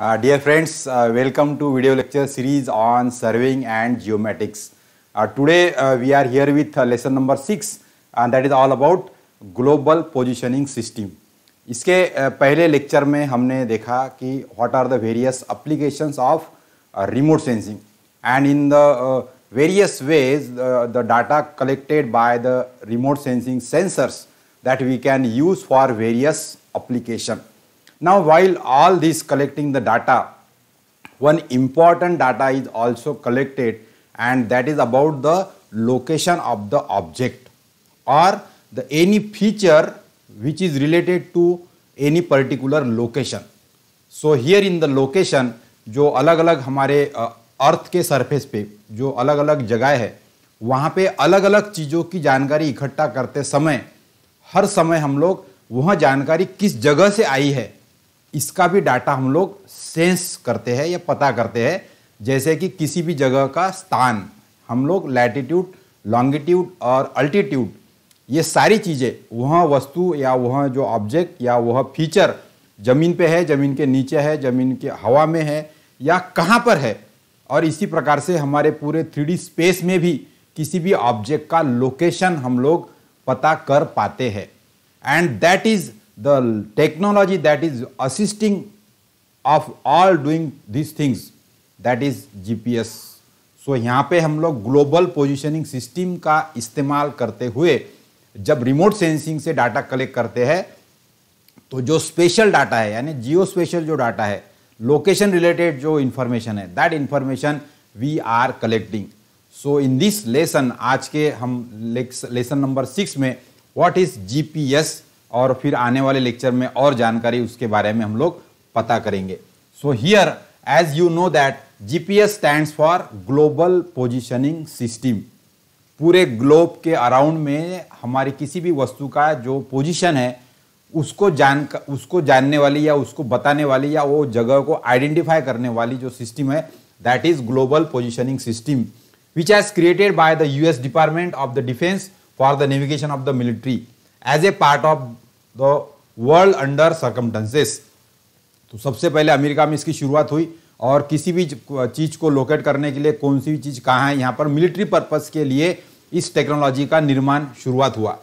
Uh, dear friends, uh, welcome to video lecture series on surveying and geomatics. Uh, today we are here with lesson number 6 and that is all about global positioning system. इसके पहले lecture में हमने देखा कि what are the various applications of remote sensing and in the various ways the data collected by the remote sensing sensors that we can use for various applications. Now while all this collecting the data, one important data is also collected and that is about the location of the object or the any feature which is related to any particular location. So here in the location जो अलग अलग हमारे अर्थ के surface पे जो अलग अलग जगह है वहाँ पे अलग अलग चीज़ों की जानकारी इकट्ठा करते समय हर समय हम लोग वह जानकारी किस जगह से आई है इसका भी डाटा हम लोग सेंस करते हैं या पता करते हैं जैसे कि किसी भी जगह का स्थान हम लोग लैटिट्यूड लॉन्गिट्यूड और अल्टीट्यूड ये सारी चीज़ें वह वस्तु या वह जो ऑब्जेक्ट या वह फीचर ज़मीन पे है ज़मीन के नीचे है ज़मीन के हवा में है या कहाँ पर है और इसी प्रकार से हमारे पूरे थ्री स्पेस में भी किसी भी ऑब्जेक्ट का लोकेशन हम लोग पता कर पाते हैं and that is the technology that is assisting of all doing these things that is GPS so so, यहाँ पे हम लोग ग्लोबल पोजिशनिंग सिस्टम का इस्तेमाल करते हुए जब रिमोट सेंसिंग से डाटा कलेक्ट करते हैं तो जो स्पेशल डाटा है यानी जियो स्पेशल जो डाटा है लोकेशन रिलेटेड जो इन्फॉर्मेशन है that information we are collecting so in this lesson आज के हम लेसन नंबर सिक्स में व्हाट इज जीपीएस और फिर आने वाले लेक्चर में और जानकारी उसके बारे में हम लोग पता करेंगे so here as you know that G P S stand for global positioning system पूरे ग्लोब के अराउंड में हमारी किसी भी वस्तु का जो पोजिशन है उसको जान उसको जानने वाली या उसको बताने वाली या वो जगह को आइडेंटिफाई करने वाली जो सिस्टम है that is global positioning system which as created by the U S department of the defence for the navigation of the military as a part of the world under circumstances तो सबसे पहले America में इसकी शुरुआत हुई और किसी भी चीज़ को लोकेट करने के लिए कौन सी भी चीज़ कहाँ है यहाँ पर मिलिट्री पर्पज़ के लिए इस टेक्नोलॉजी का निर्माण शुरुआत हुआ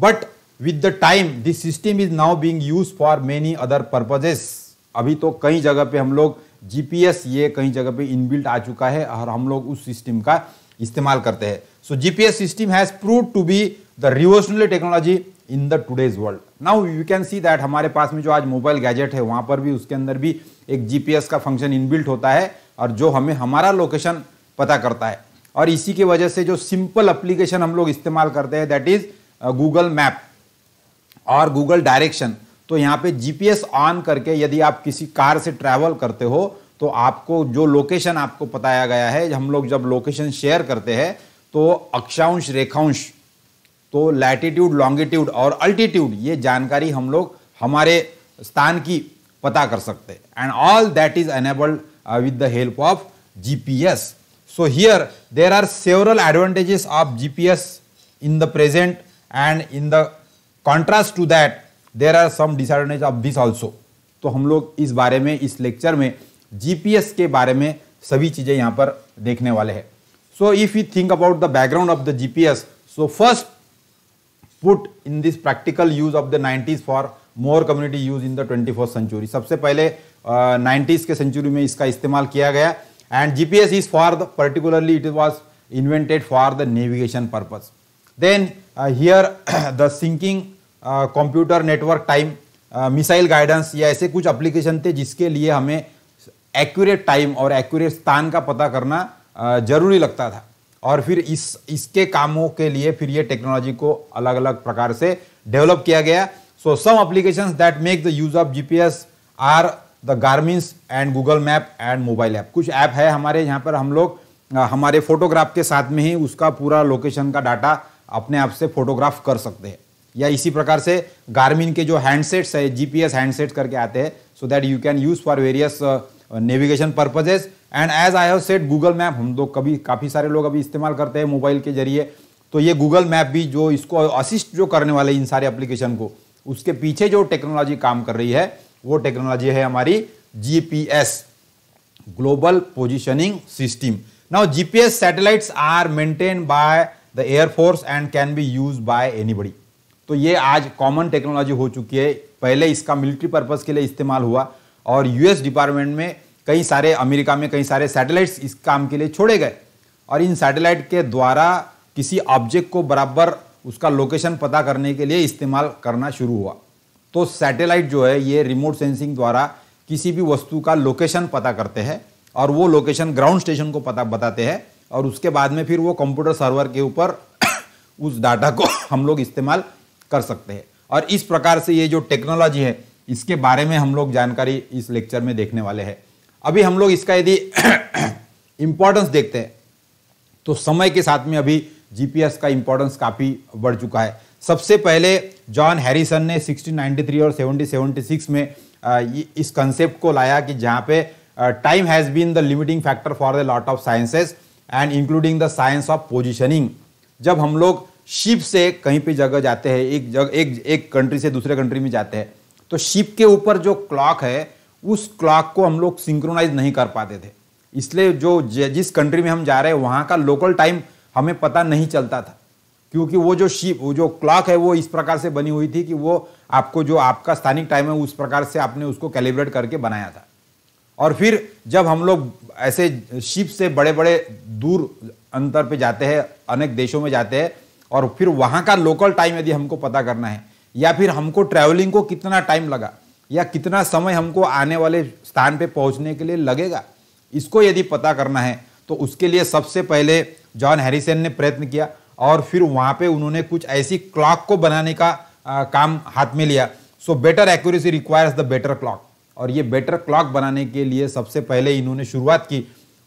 but with the time this system is now being use for many other purposes अभी तो कई जगह पे हम लोग जीपीएस ये कई जगह पे इनबिल्ट आ चुका है और हम लोग उस सिस्टम का इस्तेमाल करते हैं So GPS system has proved to be the revolutionary technology in the today's world now you can see that हमारे पास में जो आज मोबाइल गैजेट है वहाँ पर भी उसके अंदर भी एक जीपीएस का फंक्शन इनबिल्ट होता है और जो हमें हमारा लोकेशन पता करता है और इसी की वजह से जो सिंपल अप्लीकेशन हम लोग इस्तेमाल करते हैं दैट इज गूगल मैप और गूगल डायरेक्शन तो यहाँ पे जीपीएस ऑन करके यदि आप किसी कार से ट्रैवल करते हो तो आपको जो लोकेशन आपको बताया गया है हम लोग जब लोकेशन शेयर करते हैं तो अक्षांश रेखांश तो लैटिट्यूड लॉन्गिट्यूड और अल्टीट्यूड ये जानकारी हम लोग हमारे स्थान की पता कर सकते हैं and all that is enabled with the help of GPS so here there are several advantages of gps in the present and in the contrast to that there are some disadvantage of this also तो हम लोग इस बारे में इस lecture में GPS के बारे में सभी चीज़ें यहाँ पर देखने वाले हैं So if we think about the background of the GPS, so first put in this practical use of the 90s for more community use in the 21st century. सबसे पहले नाइन्टीज़ के सेंचुरी में इसका इस्तेमाल किया गया and G P S is for the particularly it was invented for the navigation purpose then here the syncing computer network time missile guidance या ऐसे कुछ एप्लीकेशन थे जिसके लिए हमें एक्यूरेट टाइम और एक्यूरेट स्थान का पता करना ज़रूरी लगता था और फिर इस इसके कामों के लिए फिर ये टेक्नोलॉजी को अलग अलग प्रकार से डेवलप किया गया so some application that make the use of G R the Garmins and Google map and mobile app कुछ ऐप है हमारे यहाँ पर हम लोग हमारे फोटोग्राफ के साथ में ही उसका पूरा लोकेशन का डाटा अपने आप से फोटोग्राफ कर सकते हैं या इसी प्रकार से गार्मिन के जो हैंडसेट्स है जीपीएस हैंडसेट करके आते हैं so that you can use for various navigation purposes and as I have set Google map हम लोग कभी काफ़ी सारे लोग अभी इस्तेमाल करते हैं मोबाइल के जरिए तो ये गूगल मैप भी जो इसको असिस्ट जो करने वाले इन सारे एप्लीकेशन को उसके पीछे जो टेक्नोलॉजी काम कर रही है वो टेक्नोलॉजी है हमारी GPS global positioning system now GPS satellites are maintain by the air force and can be use by anybody तो ये आज कॉमन टेक्नोलॉजी हो चुकी है पहले इसका मिलिट्री पर्पज़ के लिए इस्तेमाल हुआ और यूएस डिपार्टमेंट में कई सारे अमेरिका में कई सारे सैटेलाइट्स इस काम के लिए छोड़े गए और इन सैटेलाइट के द्वारा किसी ऑब्जेक्ट को बराबर उसका लोकेशन पता करने के लिए इस्तेमाल करना शुरू हुआ तो सैटेलाइट जो है ये रिमोट सेंसिंग द्वारा किसी भी वस्तु का लोकेशन पता करते हैं और वो लोकेशन ग्राउंड स्टेशन को पता बताते हैं और उसके बाद में फिर वो कंप्यूटर सर्वर के ऊपर उस डाटा को हम लोग इस्तेमाल कर सकते हैं और इस प्रकार से ये जो टेक्नोलॉजी है इसके बारे में हम लोग जानकारी इस लेक्चर में देखने वाले हैं अभी हम लोग इसका यदि इम्पोर्टेंस देखते हैं तो समय के साथ में अभी जीपीएस का इम्पोर्टेंस काफ़ी बढ़ चुका है सबसे पहले जॉन हैरिसन ने 1693 और 1776 में इस कंसेप्ट को लाया कि जहाँ पे time has been the limiting factor for the lot of sciences and including the science of positioning जब हम लोग शिप से कहीं पे जगह जाते हैं एक जगह एक एक कंट्री से दूसरे कंट्री में जाते हैं तो शिप के ऊपर जो क्लॉक है उस क्लॉक को हम लोग सिंक्रोनाइज नहीं कर पाते थे इसलिए जो जिस कंट्री में हम जा रहे हैं वहाँ का लोकल टाइम हमें पता नहीं चलता था क्योंकि वो जो शिप वो जो क्लॉक है वो इस प्रकार से बनी हुई थी कि वो आपको जो आपका स्थानिक टाइम है उस प्रकार से आपने उसको कैलिब्रेट करके बनाया था और फिर जब हम लोग ऐसे शिप से बड़े बड़े दूर अंतर पे जाते हैं अनेक देशों में जाते हैं और फिर वहाँ का लोकल टाइम यदि हमको पता करना है या फिर हमको ट्रैवलिंग को कितना टाइम लगा या कितना समय हमको आने वाले स्थान पे पहुंचने के लिए लगेगा इसको यदि पता करना है तो उसके लिए सबसे पहले जॉन हैरिसन ने प्रयत्न किया और फिर वहाँ पे उन्होंने कुछ ऐसी क्लॉक को बनाने का आ, काम हाथ में लिया so better accuracy requires the better clock और ये बेटर क्लॉक बनाने के लिए सबसे पहले इन्होंने शुरुआत की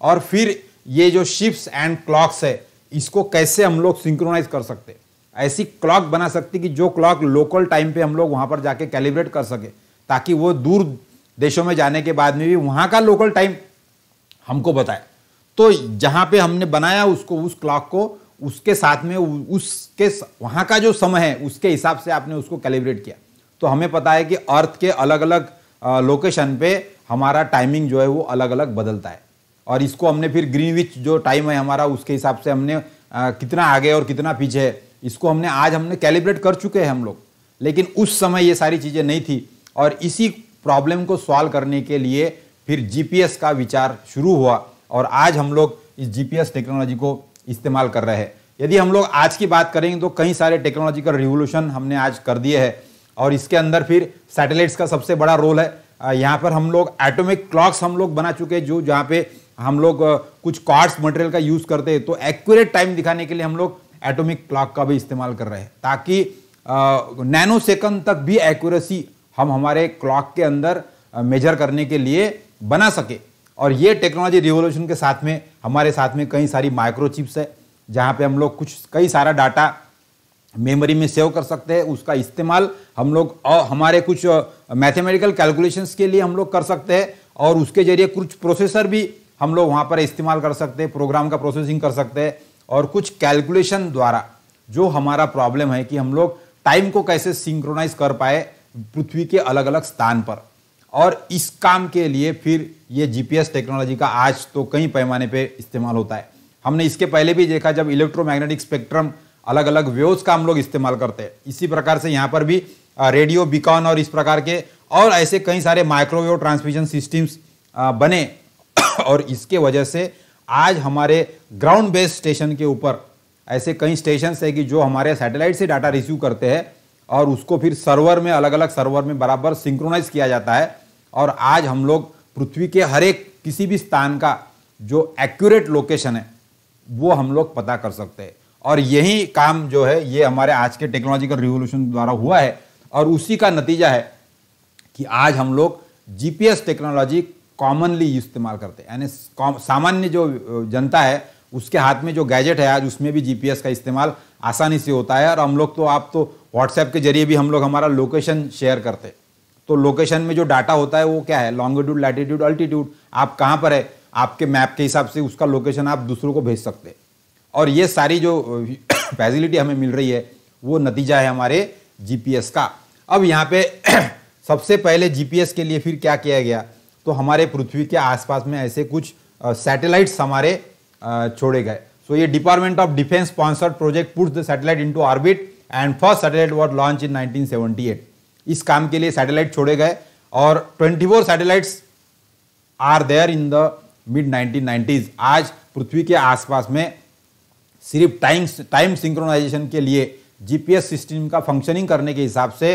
और फिर ये जो शिप्स एंड क्लॉक्स है इसको कैसे हम लोग सिंक्रोनाइज कर सकते ऐसी क्लॉक बना सकती कि जो क्लॉक लोकल टाइम पे हम लोग वहाँ पर जाके कैलिब्रेट कर सके ताकि वो दूर देशों में जाने के बाद में भी वहाँ का लोकल टाइम हमको बताए तो जहाँ पे हमने बनाया उसको उस क्लॉक को उसके साथ में उसके वहाँ का जो समय है उसके हिसाब से आपने उसको कैलिब्रेट किया तो हमें पता है कि अर्थ के अलग अलग लोकेशन पे हमारा टाइमिंग जो है वो अलग अलग बदलता है और इसको हमने फिर ग्रीनविच जो टाइम है हमारा उसके हिसाब से हमने आ, कितना आगे और कितना पीछे है इसको हमने आज हमने कैलिब्रेट कर चुके हैं हम लोग लेकिन उस समय ये सारी चीज़ें नहीं थी और इसी प्रॉब्लम को सॉल्व करने के लिए फिर जीपीएस का विचार शुरू हुआ और आज हम लोग इस जीपीएस टेक्नोलॉजी को इस्तेमाल कर रहे हैं यदि हम लोग आज की बात करेंगे तो कई सारे टेक्नोलॉजिकल रिवोल्यूशन हमने आज कर दिए है और इसके अंदर फिर सैटेलाइट्स का सबसे बड़ा रोल है यहाँ पर हम लोग एटोमिक क्लॉक्स हम लोग बना चुके हैं जो जहाँ पे हम लोग कुछ कार्ड्स मटेरियल का यूज़ करते हैं तो एक्यूरेट टाइम दिखाने के लिए हम लोग एटोमिक क्लॉक का भी इस्तेमाल कर रहे हैं ताकि नैनो सेकंड तक भी एक्यूरेसी हम हमारे क्लॉक के अंदर मेजर करने के लिए बना सके और ये टेक्नोलॉजी रिवोल्यूशन के साथ में हमारे साथ में कई सारी माइक्रोचिप्स है जहाँ पे हम लोग कुछ कई सारा डाटा मेमोरी में सेव कर सकते हैं उसका इस्तेमाल हम लोग और हमारे कुछ मैथमेटिकल कैलकुलेशंस के लिए हम लोग कर सकते हैं और उसके जरिए कुछ प्रोसेसर भी हम लोग वहाँ पर इस्तेमाल कर सकते हैं प्रोग्राम का प्रोसेसिंग कर सकते हैं और कुछ कैलकुलेशन द्वारा जो हमारा प्रॉब्लम है कि हम लोग टाइम को कैसे सिंक्रोनाइज कर पाए पृथ्वी के अलग अलग स्थान पर और इस काम के लिए फिर ये जीपीएस टेक्नोलॉजी का आज तो कई पैमाने पे इस्तेमाल होता है हमने इसके पहले भी देखा जब इलेक्ट्रोमैग्नेटिक स्पेक्ट्रम अलग अलग वेव्स का हम लोग इस्तेमाल करते हैं इसी प्रकार से यहाँ पर भी रेडियो बिकॉन और इस प्रकार के और ऐसे कई सारे माइक्रोवेव ट्रांसमिशन सिस्टम्स बने और इसके वजह से आज हमारे ग्राउंड बेस्ड स्टेशन के ऊपर ऐसे कई स्टेशन है कि जो हमारे सैटेलाइट से डाटा रिसीव करते हैं और उसको फिर सर्वर में अलग अलग सर्वर में बराबर सिंक्रोनाइज किया जाता है और आज हम लोग पृथ्वी के हर एक किसी भी स्थान का जो एक्यूरेट लोकेशन है वो हम लोग पता कर सकते हैं और यही काम जो है ये हमारे आज के टेक्नोलॉजिकल रिवोल्यूशन द्वारा हुआ है और उसी का नतीजा है कि आज हम लोग जीपीएस टेक्नोलॉजी कॉमनली इस्तेमाल करते हैं यानी सामान्य जो जनता है उसके हाथ में जो गैजेट है आज उसमें भी जीपीएस का इस्तेमाल आसानी से होता है और हम लोग तो आप तो व्हाट्सएप के जरिए भी हम लोग हमारा लोकेशन शेयर करते तो लोकेशन में जो डाटा होता है वो क्या है लॉन्गिट्यूड लैटिट्यूड अल्टीट्यूड आप कहाँ पर है आपके मैप के हिसाब से उसका लोकेशन आप दूसरों को भेज सकते और ये सारी जो फैसिलिटी हमें मिल रही है वो नतीजा है हमारे जी का अब यहाँ पे सबसे पहले जी के लिए फिर क्या किया गया तो हमारे पृथ्वी के आसपास में ऐसे कुछ सैटेलाइट्स हमारे छोड़े गए ये Department of Defense Defense project put the satellite into orbit and first satellite war launch in nineteen इस काम के लिए सैटेलाइट छोड़े गए और twenty four satellites are there in the mid nineteen आज पृथ्वी के आसपास में सिर्फ टाइम टाइम सिंक्रोनाइजेशन के लिए जीपीएस सिस्टम का फंक्शनिंग करने के हिसाब से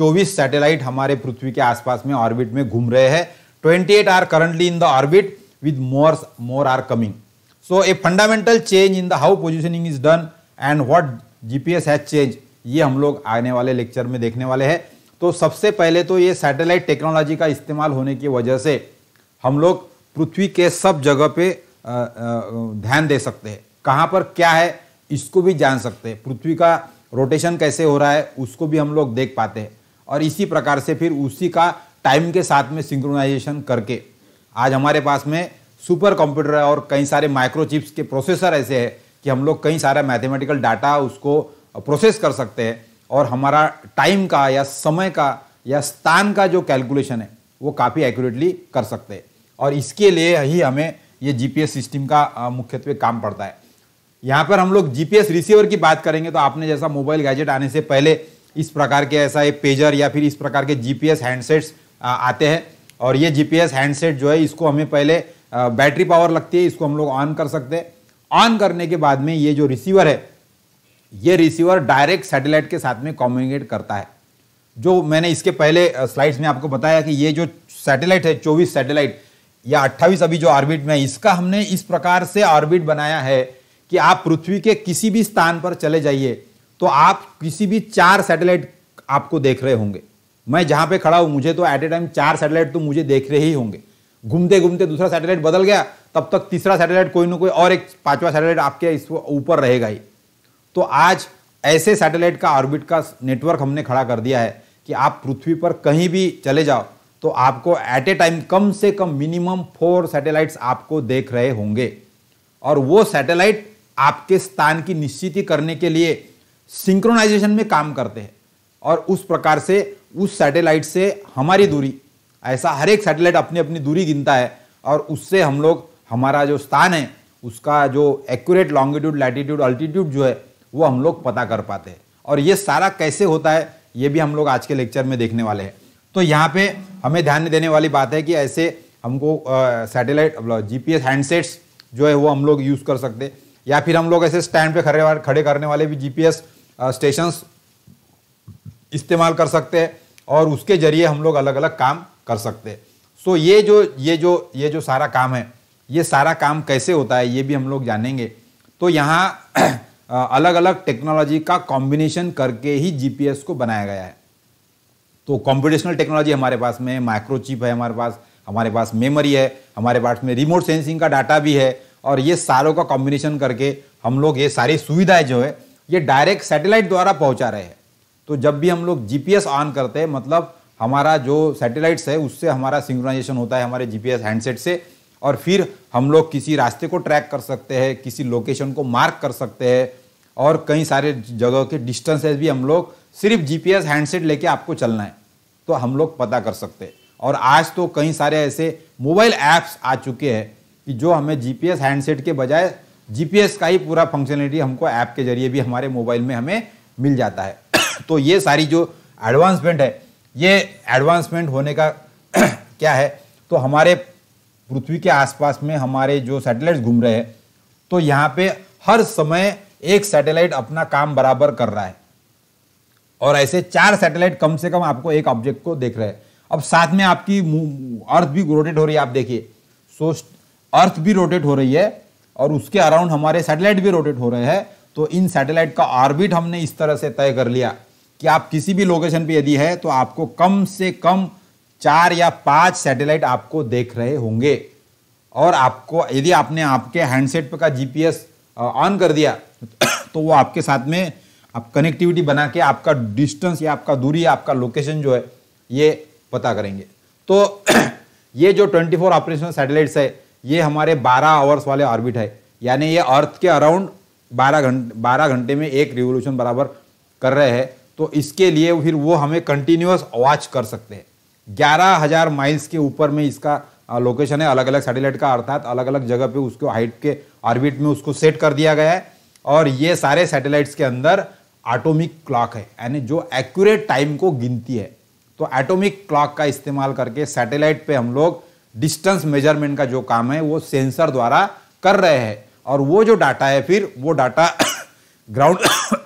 24 सैटेलाइट हमारे पृथ्वी के आसपास में ऑर्बिट में घूम रहे हैं 28 are currently in the orbit with more more are coming So a fundamental change in the how positioning is done and what GPS has change ये हम लोग आने वाले लेक्चर में देखने वाले हैं तो सबसे पहले तो ये सैटेलाइट टेक्नोलॉजी का इस्तेमाल होने की वजह से हम लोग पृथ्वी के सब जगह पे ध्यान दे सकते हैं कहाँ पर क्या है इसको भी जान सकते हैं पृथ्वी का रोटेशन कैसे हो रहा है उसको भी हम लोग देख पाते हैं और इसी प्रकार से फिर उसी का टाइम के साथ में सिंक्रोनाइजेशन करके आज हमारे पास में सुपर कंप्यूटर है और कई सारे माइक्रोचिप्स के प्रोसेसर ऐसे है कि हम लोग कई सारा मैथमेटिकल डाटा उसको प्रोसेस कर सकते हैं और हमारा टाइम का या समय का या स्थान का जो कैलकुलेशन है वो काफ़ी एक्यूरेटली कर सकते हैं और इसके लिए ही हमें ये जीपीएस सिस्टम का मुख्यत्व काम पड़ता है यहाँ पर हम लोग जीपीएस रिसीवर की बात करेंगे तो आपने जैसा मोबाइल गैजेट आने से पहले इस प्रकार के ऐसा एक पेजर या फिर इस प्रकार के जीपीएस हैंडसेट्स आते हैं और ये जीपीएस हैंडसेट जो है इसको हमें पहले बैटरी पावर लगती है इसको हम लोग ऑन कर सकते हैं ऑन करने के बाद में ये जो रिसीवर है ये रिसीवर डायरेक्ट सैटेलाइट के साथ में कम्युनिकेट करता है जो मैंने इसके पहले स्लाइड्स में आपको बताया कि ये जो सैटेलाइट है चौबीस सैटेलाइट या अट्ठाईस अभी जो ऑर्बिट में इसका हमने इस प्रकार से ऑर्बिट बनाया है कि आप पृथ्वी के किसी भी स्थान पर चले जाइए तो आप किसी भी चार सैटेलाइट आपको देख रहे होंगे मैं जहाँ पे खड़ा हूँ मुझे तो एट ए टाइम चार सैटेलाइट तो मुझे देख रहे ही होंगे घूमते घूमते दूसरा सैटेलाइट बदल गया तब तक तीसरा सैटेलाइट कोई ना कोई और एक पांचवा सैटेलाइट आपके इस ऊपर रहेगा ही तो आज ऐसे सैटेलाइट का ऑर्बिट का नेटवर्क हमने खड़ा कर दिया है कि आप पृथ्वी पर कहीं भी चले जाओ तो आपको एट ए टाइम कम से कम मिनिमम फोर सैटेलाइट्स आपको देख रहे होंगे और वो सैटेलाइट आपके स्थान की निश्चिति करने के लिए सिंक्रोनाइजेशन में काम करते हैं और उस प्रकार से उस सैटेलाइट से हमारी दूरी ऐसा हर एक सैटेलाइट अपनी अपनी दूरी गिनता है और उससे हम लोग हमारा जो स्थान है उसका जो एक्यूरेट लॉन्गिट्यूड लैटिट्यूड अल्टीट्यूड जो है वो हम लोग पता कर पाते हैं और ये सारा कैसे होता है ये भी हम लोग आज के लेक्चर में देखने वाले हैं तो यहाँ पे हमें ध्यान देने वाली बात है कि ऐसे हमको सैटेलाइट पी हैंडसेट्स जो है वो हम लोग यूज़ कर सकते या फिर हम लोग ऐसे स्टैंड पे खड़े खड़े करने वाले भी जीपीएस स्टेशंस इस्तेमाल कर सकते हैं और उसके जरिए हम लोग अलग अलग काम कर सकते सो ये जो ये जो ये जो सारा काम है ये सारा काम कैसे होता है ये भी हम लोग जानेंगे तो यहाँ अलग अलग टेक्नोलॉजी का कॉम्बिनेशन करके ही जीपीएस को बनाया गया है तो कॉम्पिटिशनल टेक्नोलॉजी हमारे पास में माइक्रोचिप है हमारे पास हमारे पास मेमोरी है हमारे पास में रिमोट सेंसिंग का डाटा भी है और ये सारों का कॉम्बिनेशन करके हम लोग ये सारी सुविधाएं जो है ये डायरेक्ट सैटेलाइट द्वारा पहुंचा रहे हैं तो जब भी हम लोग जीपीएस ऑन करते हैं मतलब हमारा जो सैटेलाइट्स है उससे हमारा सिंक्रोनाइजेशन होता है हमारे जीपीएस हैंडसेट से और फिर हम लोग किसी रास्ते को ट्रैक कर सकते हैं किसी लोकेशन को मार्क कर सकते हैं और कई सारे जगह के डिस्टेंसेस भी हम लोग सिर्फ जीपीएस हैंडसेट लेके आपको चलना है तो हम लोग पता कर सकते हैं और आज तो कई सारे ऐसे मोबाइल ऐप्स आ चुके हैं कि जो हमें जीपीएस हैंडसेट के बजाय जीपीएस का ही पूरा फंक्शनलिटी हमको ऐप के जरिए भी हमारे मोबाइल में हमें मिल जाता है तो ये सारी जो एडवांसमेंट है ये एडवांसमेंट होने का क्या है तो हमारे पृथ्वी के आसपास में हमारे जो सैटेलाइट घूम रहे हैं तो यहाँ पे हर समय एक सैटेलाइट अपना काम बराबर कर रहा है और ऐसे चार सैटेलाइट कम से कम आपको एक ऑब्जेक्ट को देख रहे हैं अब साथ में आपकी अर्थ भी रोटेट हो रही है आप देखिए सो अर्थ भी रोटेट हो रही है और उसके अराउंड हमारे सैटेलाइट भी रोटेट हो रहे हैं तो इन सैटेलाइट का ऑर्बिट हमने इस तरह से तय कर लिया कि आप किसी भी लोकेशन पे यदि है तो आपको कम से कम चार या पांच सैटेलाइट आपको देख रहे होंगे और आपको यदि आपने आपके हैंडसेट पर का जीपीएस ऑन कर दिया तो वो आपके साथ में आप कनेक्टिविटी बना के आपका डिस्टेंस या आपका दूरी आपका लोकेशन जो है ये पता करेंगे तो ये जो 24 फोर ऑपरेशनल सैटेलाइट्स है ये हमारे 12 आवर्स वाले ऑर्बिट है यानी ये अर्थ के अराउंड 12 घंटे 12 घंटे में एक रिवोल्यूशन बराबर कर रहे हैं तो इसके लिए फिर वो हमें कंटिन्यूस वॉच कर सकते हैं ग्यारह हज़ार माइल्स के ऊपर में इसका लोकेशन है अलग अलग सैटेलाइट का अर्थात अलग अलग जगह पे उसको हाइट के ऑर्बिट में उसको सेट कर दिया गया है और ये सारे सैटेलाइट्स के अंदर ऑटोमिक क्लॉक है यानी जो एक्यूरेट टाइम को गिनती है तो एटॉमिक क्लॉक का इस्तेमाल करके सैटेलाइट पे हम लोग डिस्टेंस मेजरमेंट का जो काम है वो सेंसर द्वारा कर रहे हैं और वो जो डाटा है फिर वो डाटा ग्राउंड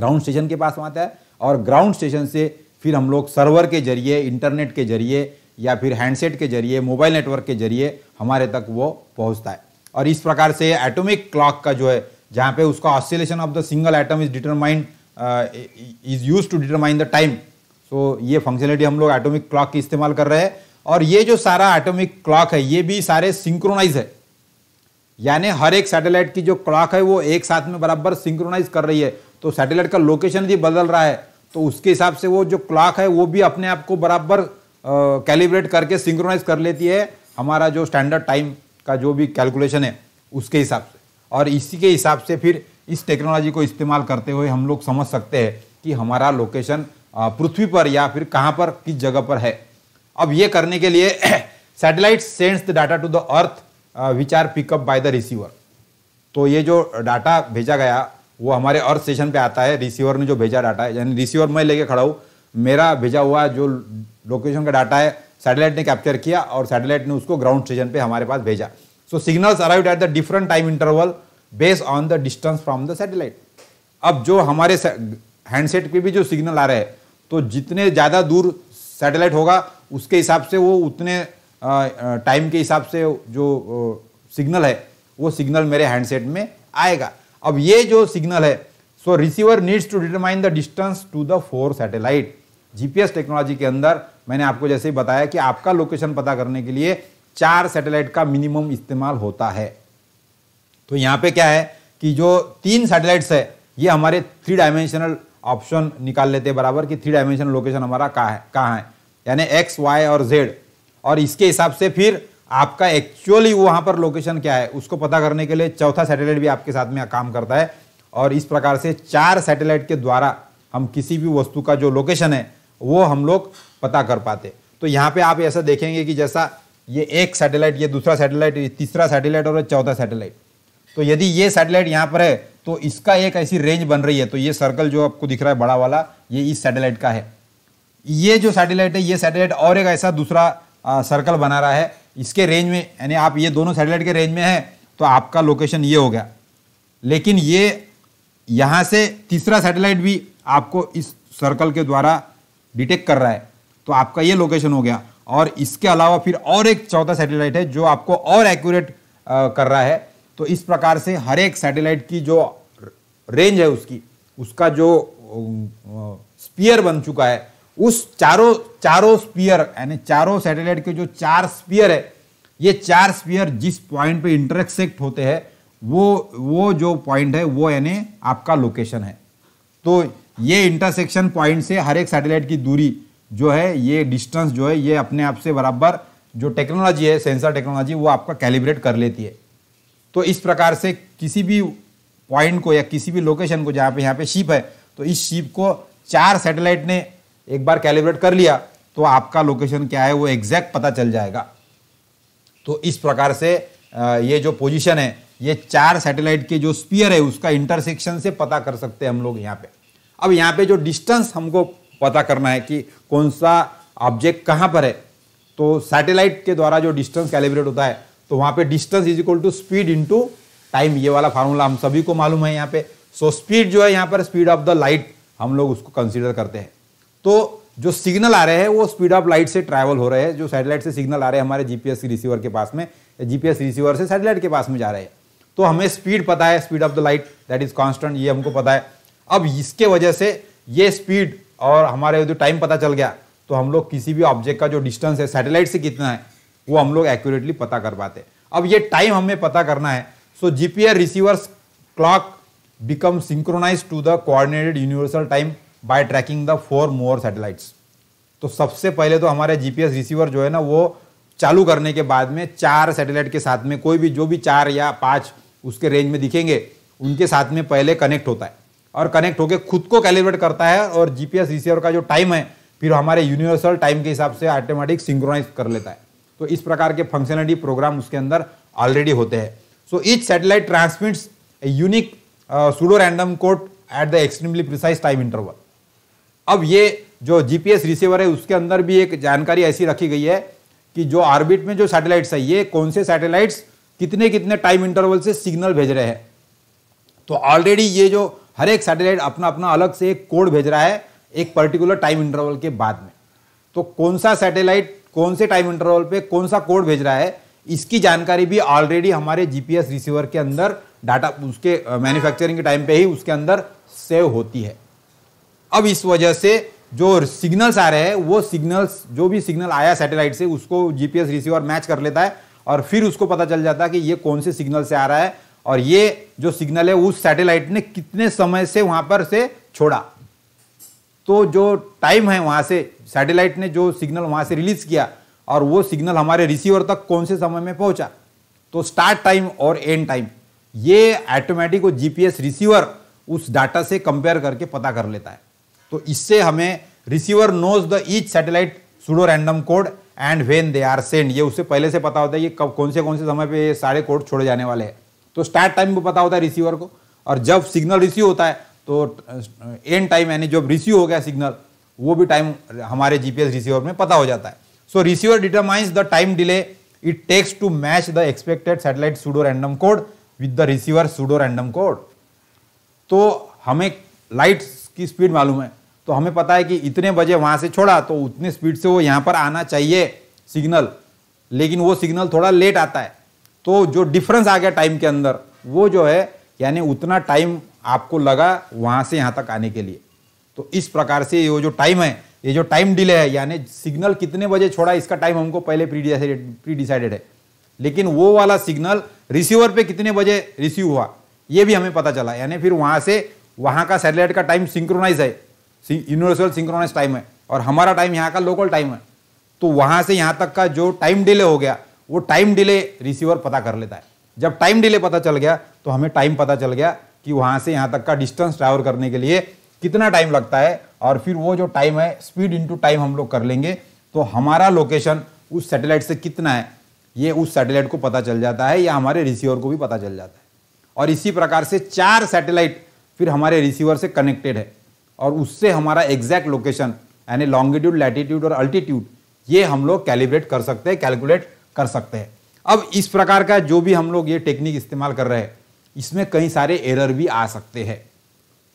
ग्राउंड स्टेशन के पास आता है और ग्राउंड स्टेशन से फिर हम लोग सर्वर के जरिए इंटरनेट के जरिए या फिर हैंडसेट के जरिए मोबाइल नेटवर्क के जरिए हमारे तक वो पहुंचता है और इस प्रकार से एटॉमिक क्लॉक का जो है जहाँ पे उसका oscillation of the single atom is determined is use to determine the time so ये फंक्शनलिटी हम लोग एटॉमिक क्लॉक की इस्तेमाल कर रहे हैं और ये जो सारा एटॉमिक क्लॉक है ये भी सारे सिंक्रोनाइज है यानी हर एक सैटेलाइट की जो क्लॉक है वो एक साथ में बराबर सिंक्रोनाइज कर रही है तो सैटेलाइट का लोकेशन भी बदल रहा है तो उसके हिसाब से वो जो क्लॉक है वो भी अपने आप को बराबर कैलिब्रेट करके सिंक्रोनाइज कर लेती है हमारा जो स्टैंडर्ड टाइम का जो भी कैलकुलेशन है उसके हिसाब से और इसी के हिसाब से फिर इस टेक्नोलॉजी को इस्तेमाल करते हुए हम लोग समझ सकते हैं कि हमारा लोकेशन पृथ्वी पर या फिर कहाँ पर किस जगह पर है अब ये करने के लिए satellite sends the data to the earth which are pick up by the receiver तो ये जो डाटा भेजा गया वो हमारे अर्थ स्टेशन पे आता है रिसीवर ने जो भेजा डाटा है यानी रिसीवर मैं लेके खड़ा हूँ मेरा भेजा हुआ जो लोकेशन का डाटा है सैटेलाइट ने कैप्चर किया और सैटेलाइट ने उसको ग्राउंड स्टेशन पे हमारे पास भेजा so signals arrive at the different time interval based on the distance from the satellite अब जो हमारे हैंडसेट पे भी जो सिग्नल आ रहे हैं तो जितने ज़्यादा दूर सैटेलाइट होगा उसके हिसाब से वो उतने टाइम के हिसाब से जो सिग्नल है वो सिग्नल मेरे हैंडसेट में आएगा अब ये जो सिग्नल है so receiver needs to determine the distance to the four satellite GPS technology के अंदर मैंने आपको जैसे ही बताया कि आपका लोकेशन पता करने के लिए चार सैटेलाइट का मिनिमम इस्तेमाल होता है तो यहाँ पे क्या है कि जो तीन सैटेलाइट्स है ये हमारे थ्री डायमेंशनल ऑप्शन निकाल लेते हैं बराबर कि थ्री डायमेंशनल लोकेशन हमारा कहाँ है कहाँ है यानी एक्स वाई और जेड और इसके हिसाब से फिर आपका एक्चुअली वहाँ पर लोकेशन क्या है उसको पता करने के लिए चौथा सैटेलाइट भी आपके साथ में काम करता है और इस प्रकार से चार सैटेलाइट के द्वारा हम किसी भी वस्तु का जो लोकेशन है वो हम लोग पता कर पाते तो यहाँ पे आप ऐसा देखेंगे कि जैसा ये एक सैटेलाइट ये दूसरा सैटेलाइट ये तीसरा सैटेलाइट और चौथा सैटेलाइट तो यदि ये सैटेलाइट यहाँ पर है तो इसका एक ऐसी रेंज बन रही है तो ये सर्कल जो आपको दिख रहा है बड़ा वाला ये इस सैटेलाइट का है ये जो सैटेलाइट है ये सैटेलाइट और एक ऐसा दूसरा सर्कल बना रहा है इसके रेंज में यानी आप ये दोनों सैटेलाइट के रेंज में है तो आपका लोकेशन ये हो गया लेकिन ये यहाँ से तीसरा सैटेलाइट भी आपको इस सर्कल के द्वारा डिटेक्ट कर रहा है तो आपका ये लोकेशन हो गया और इसके अलावा फिर और एक चौथा सैटेलाइट है जो आपको और एक्यूरेट कर रहा है तो इस प्रकार से हर एक सैटेलाइट की जो रेंज है उसकी उसका जो स्पीयर बन चुका है उस चारों चारों स्पीयर यानी चारों सैटेलाइट के जो चार स्पीयर है ये चार स्पीयर जिस पॉइंट पे इंटरसेक्ट होते हैं वो वो जो पॉइंट है वो यानी आपका लोकेशन है तो ये इंटरसेक्शन पॉइंट से हर एक सैटेलाइट की दूरी जो है ये डिस्टेंस जो है ये अपने आप से बराबर जो टेक्नोलॉजी है सेंसर टेक्नोलॉजी वो आपका कैलिब्रेट कर लेती है तो इस प्रकार से किसी भी पॉइंट को या किसी भी लोकेशन को जहाँ पे यहाँ पे शिप है तो इस शिप को चार सैटेलाइट ने एक बार कैलिब्रेट कर लिया तो आपका लोकेशन क्या है वो एग्जैक्ट पता चल जाएगा तो इस प्रकार से ये जो पोजीशन है ये चार सैटेलाइट के जो स्पीयर है उसका इंटरसेक्शन से पता कर सकते हैं हम लोग यहाँ पे अब यहाँ पे जो डिस्टेंस हमको पता करना है कि कौन सा ऑब्जेक्ट कहाँ पर है तो सैटेलाइट के द्वारा जो डिस्टेंस कैलिब्रेट होता है तो वहाँ पे distance is equal to speed into time ये वाला फार्मूला हम सभी को मालूम है यहाँ पे सो so, स्पीड जो है यहाँ पर स्पीड ऑफ द लाइट हम लोग उसको कंसिडर करते हैं तो जो सिग्नल आ रहे हैं वो स्पीड ऑफ लाइट से ट्रैवल हो रहे हैं जो सैटेलाइट से सिग्नल आ रहे हैं हमारे जीपीएस रिसीवर के पास में जीपीएस रिसीवर से सैटेलाइट के पास में जा रहे हैं तो हमें स्पीड पता है speed of the light that is constant ये हमको पता है अब इसके वजह से ये स्पीड और हमारे जो टाइम पता चल गया तो हम लोग किसी भी ऑब्जेक्ट का जो डिस्टेंस है सैटेलाइट से कितना है वो हम लोग एक्यूरेटली पता कर पाते अब ये टाइम हमें पता करना है so GPS receivers clock become synchronize to the coordinated universal time by tracking the four more satellites तो सबसे पहले तो हमारे जीपीएस रिसीवर जो है ना वो चालू करने के बाद में चार सैटेलाइट के साथ में कोई भी जो भी चार या पाँच उसके रेंज में दिखेंगे उनके साथ में पहले कनेक्ट होता है और कनेक्ट होकर खुद को कैलिब्रेट करता है और जीपीएस रिसीवर का जो टाइम है फिर हमारे यूनिवर्सल टाइम के हिसाब से ऑटोमेटिक सिंक्रोनाइज कर लेता है तो इस प्रकार के फंक्शनलिटी प्रोग्राम उसके अंदर ऑलरेडी होते हैं so each satellite transmits a unique pseudo random code at the extremely precise time interval अब ये जो जीपीएस रिसीवर है उसके अंदर भी एक जानकारी ऐसी रखी गई है कि जो ऑर्बिट में जो सैटेलाइट्स है ये कौन से सैटेलाइट्स कितने कितने टाइम इंटरवल से सिग्नल भेज रहे हैं तो ऑलरेडी ये जो हर एक सैटेलाइट अपना अपना अलग से एक कोड भेज रहा है एक पर्टिकुलर टाइम इंटरवल के बाद में तो कौन सा सैटेलाइट कौन से टाइम इंटरवल पे कौन सा कोड भेज रहा है इसकी जानकारी भी ऑलरेडी हमारे जीपीएस रिसीवर के अंदर डाटा उसके मैन्युफैक्चरिंग के टाइम पे ही उसके अंदर सेव होती है अब इस वजह से जो सिग्नल्स आ रहे हैं वो सिग्नल्स जो भी सिग्नल आया सैटेलाइट से उसको जीपीएस रिसीवर मैच कर लेता है और फिर उसको पता चल जाता है कि ये कौन से सिग्नल से आ रहा है और ये जो सिग्नल है उस सैटेलाइट ने कितने समय से वहां पर से छोड़ा तो जो टाइम है वहां से सैटेलाइट ने जो सिग्नल वहां से रिलीज किया और वो सिग्नल हमारे रिसीवर तक कौन से समय में पहुंचा तो स्टार्ट टाइम और एंड टाइम ये ऑटोमेटिक वो जीपीएस रिसीवर उस डाटा से कंपेयर करके पता कर लेता है तो इससे हमें receiver knows the each satellite pseudo random code and when they are send ये उससे पहले से पता होता है ये कब कौन से कौन से समय पे ये सारे कोड छोड़े जाने वाले हैं तो स्टार्ट टाइम भी पता होता है रिसीवर को और जब सिग्नल रिसीव होता है तो एंड टाइम यानी जब रिसीव हो गया सिग्नल वो भी टाइम हमारे जीपीएस रिसीवर में पता हो जाता है so receiver determines the time delay it takes to match the expected satellite pseudo random code with the receiver pseudo random code तो हमें लाइट्स की स्पीड मालूम है तो हमें पता है कि इतने बजे वहाँ से छोड़ा तो उतने स्पीड से वो यहाँ पर आना चाहिए सिग्नल लेकिन वो सिग्नल थोड़ा लेट आता है तो जो डिफरेंस आ गया टाइम के अंदर वो जो है यानी उतना टाइम आपको लगा वहाँ से यहाँ तक आने के लिए तो इस प्रकार से ये जो टाइम है ये जो टाइम डिले है यानी सिग्नल कितने बजे छोड़ा इसका टाइम हमको पहले प्री डिसाइडेड प्री डिसाइडेड है लेकिन वो वाला सिग्नल रिसीवर पे कितने बजे रिसीव हुआ ये भी हमें पता चला यानी फिर वहाँ से वहाँ का सैटेलाइट का टाइम सिंक्रोनाइज है यूनिवर्सल सिंक्रोनाइज टाइम है और हमारा टाइम यहाँ का लोकल टाइम है तो वहाँ से यहाँ तक का जो टाइम डिले हो गया वो टाइम डिले रिसीवर पता कर लेता है जब टाइम डिले पता चल गया तो हमें टाइम पता चल गया कि वहाँ से यहाँ तक का डिस्टेंस ट्रैवल करने के लिए कितना टाइम लगता है और फिर वो जो टाइम है स्पीड इंटू टाइम हम लोग कर लेंगे तो हमारा लोकेशन उस सैटेलाइट से कितना है ये उस सैटेलाइट को पता चल जाता है या हमारे रिसीवर को भी पता चल जाता है और इसी प्रकार से चार सैटेलाइट फिर हमारे रिसीवर से कनेक्टेड है और उससे हमारा एग्जैक्ट लोकेशन यानी लॉन्गिट्यूड लैटिट्यूड और अल्टीट्यूड ये हम लोग कैलिब्रेट कर सकते हैं कैलकुलेट कर सकते हैं अब इस प्रकार का जो भी हम लोग ये टेक्निक इस्तेमाल कर रहे हैं इसमें कई सारे एरर भी आ सकते हैं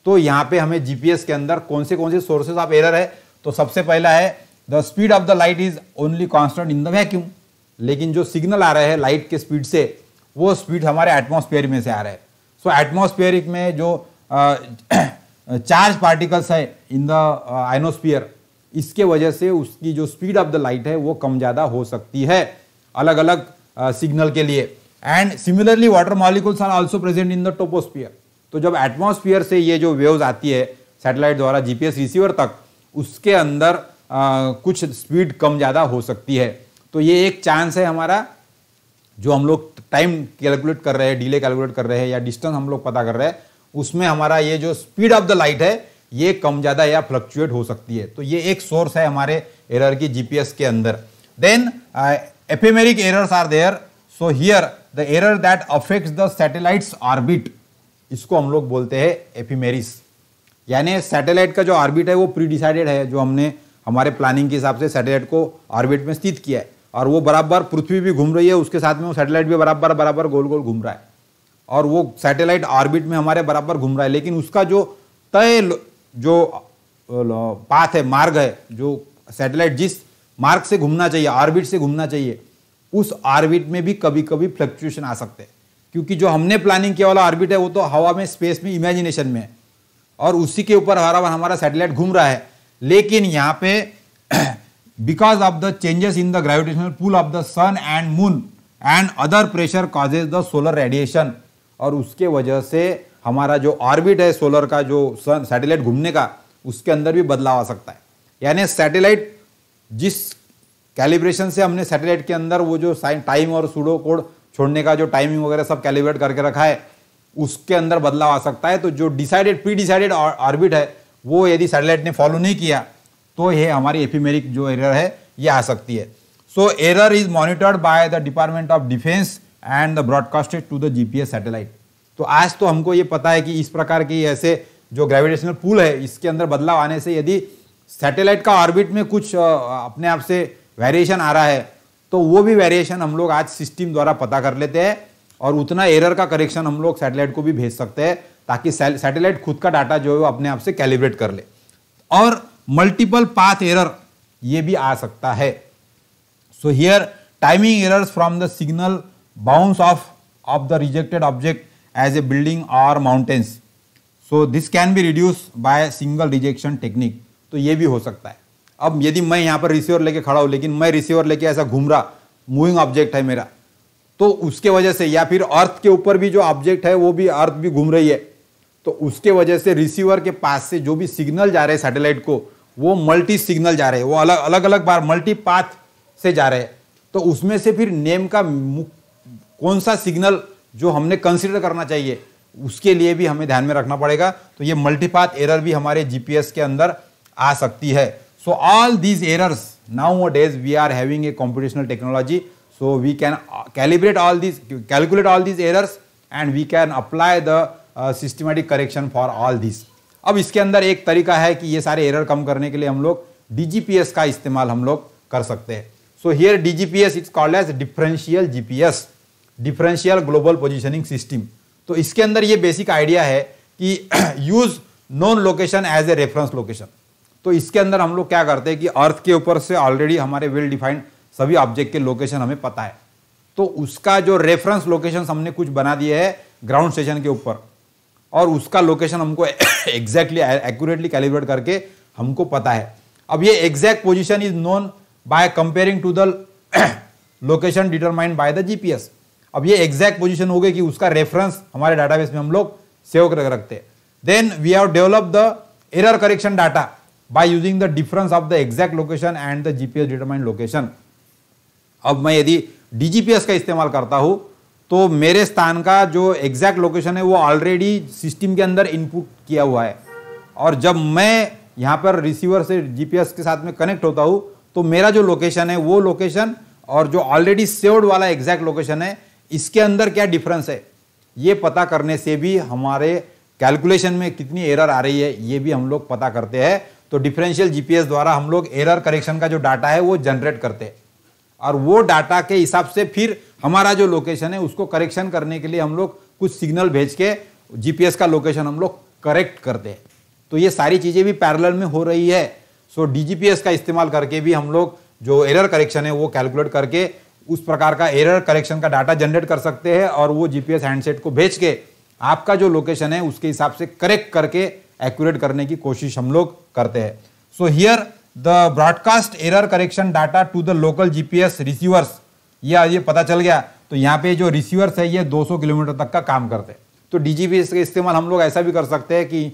तो यहाँ पे हमें जीपीएस के अंदर कौन से कौन से सोर्सेज ऑफ एरर है तो सबसे पहला है the speed of the light is only constant in the vacuum लेकिन जो सिग्नल आ रहा है लाइट के स्पीड से वो स्पीड हमारे एटमोस्फेयर में से आ रहा है सो so, एटमोसफियरिक में जो चार्ज पार्टिकल्स है इन द आइनोस्फियर इसके वजह से उसकी जो स्पीड ऑफ द लाइट है वो कम ज़्यादा हो सकती है अलग अलग सिग्नल के लिए and similarly water molecules are also present in the troposphere तो जब एटमोस्फियर से ये जो वेव्स आती है सैटेलाइट द्वारा जीपीएस रिसीवर तक उसके अंदर आ, कुछ स्पीड कम ज़्यादा हो सकती है तो ये एक चांस है हमारा जो हम लोग टाइम कैलकुलेट कर रहे हैं डिले कैलकुलेट कर रहे हैं या डिस्टेंस हम लोग पता कर रहे हैं उसमें हमारा ये जो स्पीड ऑफ द लाइट है ये कम ज़्यादा या फ्लक्चुएट हो सकती है तो ये एक सोर्स है हमारे एरर की जीपीएस के अंदर then ephemeris errors are there so here the error that affects the satellites orbit इसको हम लोग बोलते हैं एफीमेरिस यानी सैटेलाइट का जो ऑर्बिट है वो प्री डिसाइडेड है जो हमने हमारे प्लानिंग के हिसाब से सैटेलाइट को ऑर्बिट में स्थित किया है और वो बराबर पृथ्वी भी घूम रही है उसके साथ में वो सैटेलाइट भी बराबर बराबर गोल गोल घूम रहा है और वो सैटेलाइट ऑर्बिट में हमारे बराबर घूम रहा है लेकिन उसका जो तय जो पाथ है मार्ग है जो सैटेलाइट जिस मार्ग से घूमना चाहिए ऑर्बिट से घूमना चाहिए उस ऑर्बिट में भी कभी कभी फ्लक्चुएशन आ सकते हैं क्योंकि जो हमने प्लानिंग किया वाला ऑर्बिट है वो तो हवा में स्पेस में इमेजिनेशन में है और उसी के ऊपर हरा हमारा हमारा सैटेलाइट घूम रहा है लेकिन यहाँ पे because of the changes in the gravitational pull of the sun and moon and other pressure causes the solar radiation और उसके वजह से हमारा जो ऑर्बिट है सोलर का जो सन सैटेलाइट घूमने का उसके अंदर भी बदलाव आ सकता है यानी सैटेलाइट जिस कैलिब्रेशन से हमने सैटेलाइट के अंदर वो जो साइन टाइम और सूडो कोड छोड़ने का जो टाइमिंग वगैरह सब कैलिब्रेट करके रखा है उसके अंदर बदलाव आ सकता है तो जो डिसाइडेड प्री डिसाइडेड ऑर्बिट है वो यदि सैटेलाइट ने फॉलो नहीं किया तो ये हमारी एफीमेरिक जो एरर है ये आ सकती है so error is monitored by the Department of Defense and the broadcasted to the GPS satellite तो आज तो हमको ये पता है कि इस प्रकार के ऐसे जो ग्रेविटेशनल पुल है इसके अंदर बदलाव आने से यदि सैटेलाइट का ऑर्बिट में कुछ अपने आप से वेरिएशन आ रहा है तो वो भी वेरिएशन हम लोग आज सिस्टम द्वारा पता कर लेते हैं और उतना एरर का करेक्शन हम लोग सैटेलाइट को भी भेज सकते हैं ताकि सैटेलाइट खुद का डाटा जो है वो अपने आप से कैलिब्रेट कर ले और मल्टीपल पाथ एरर ये भी आ सकता है so here timing errors from the signal bounce off of the rejected object as a building or mountains so this can be reduce by single rejection technique तो ये भी हो सकता है अब यदि मैं यहाँ पर रिसीवर लेके खड़ा हूँ लेकिन मैं रिसीवर लेके ऐसा घूम रहा मूविंग ऑब्जेक्ट है मेरा तो उसके वजह से या फिर अर्थ के ऊपर भी जो ऑब्जेक्ट है वो भी अर्थ भी घूम रही है तो उसके वजह से रिसीवर के पास से जो भी सिग्नल जा रहे हैं सैटेलाइट को वो मल्टी सिग्नल जा रहे हैं वो अलग अलग अलग बार मल्टी पाथ से जा रहे हैं तो उसमें से फिर नेम का कौन सा सिग्नल जो हमने कंसिडर करना चाहिए उसके लिए भी हमें ध्यान में रखना पड़ेगा तो ये मल्टीपाथ एरर भी हमारे जीपीएस के अंदर आ सकती है so all these errors nowadays we are having a computational technology so we can calibrate all these calculate all these errors and we can apply the systematic correction for all this अब इसके अंदर एक तरीका है कि ये सारे error कम करने के लिए हम लोग डीजीपीएस का इस्तेमाल हम लोग कर सकते हैं so here DGPS it's called as differential GPS differential global positioning system तो इसके अंदर ये बेसिक आइडिया है कि use known location as a reference location तो इसके अंदर हम लोग क्या करते हैं कि अर्थ के ऊपर से ऑलरेडी हमारे वेल डिफाइंड सभी ऑब्जेक्ट के लोकेशन हमें पता है तो उसका जो रेफरेंस लोकेशन हमने कुछ बना दिया है ग्राउंड स्टेशन के ऊपर और उसका लोकेशन हमको एग्जैक्टली एक्यूरेटली कैलिब्रेट करके हमको पता है अब ये exact position is known by comparing to the location determined by the GPS अब ये एग्जैक्ट पोजिशन हो गई कि उसका रेफरेंस हमारे डाटाबेस में हम लोग सेव कर रखते हैं then we have develop the error correction data by using the difference of the exact location and the GPS determined location अब मैं यदि डीजीपीएस का इस्तेमाल करता हूं तो मेरे स्थान का जो एग्जैक्ट लोकेशन है वो ऑलरेडी सिस्टम के अंदर इनपुट किया हुआ है और जब मैं यहाँ पर रिसीवर से जीपीएस के साथ में कनेक्ट होता हूँ तो मेरा जो लोकेशन है वो लोकेशन और जो ऑलरेडी सेव्ड वाला एग्जैक्ट लोकेशन है इसके अंदर क्या डिफरेंस है ये पता करने से भी हमारे कैलकुलेशन में कितनी एरर आ रही है ये भी हम लोग पता करते हैं तो डिफरेंशियल जीपीएस द्वारा हम लोग एरर करेक्शन का जो डाटा है वो जनरेट करते हैं और वो डाटा के हिसाब से फिर हमारा जो लोकेशन है उसको करेक्शन करने के लिए हम लोग कुछ सिग्नल भेज के जीपीएस का लोकेशन हम लोग करेक्ट करते हैं तो ये सारी चीज़ें भी पैरेलल में हो रही है सो so, डीजीपीएस का इस्तेमाल करके भी हम लोग जो एरर करेक्शन है वो कैलकुलेट करके उस प्रकार का एरर करेक्शन का डाटा जनरेट कर सकते हैं और वो जीपीएस हैंडसेट को भेज के आपका जो लोकेशन है उसके हिसाब से करेक्ट करके एक्यूरेट करने की कोशिश हम लोग करते हैं so here the broadcast error correction data to the local GPS receivers या ये पता चल गया तो यहाँ पे जो रिसीवर्स है ये 200 किलोमीटर तक का काम करते हैं तो डीजीपीएस का इस्तेमाल हम लोग ऐसा भी कर सकते हैं कि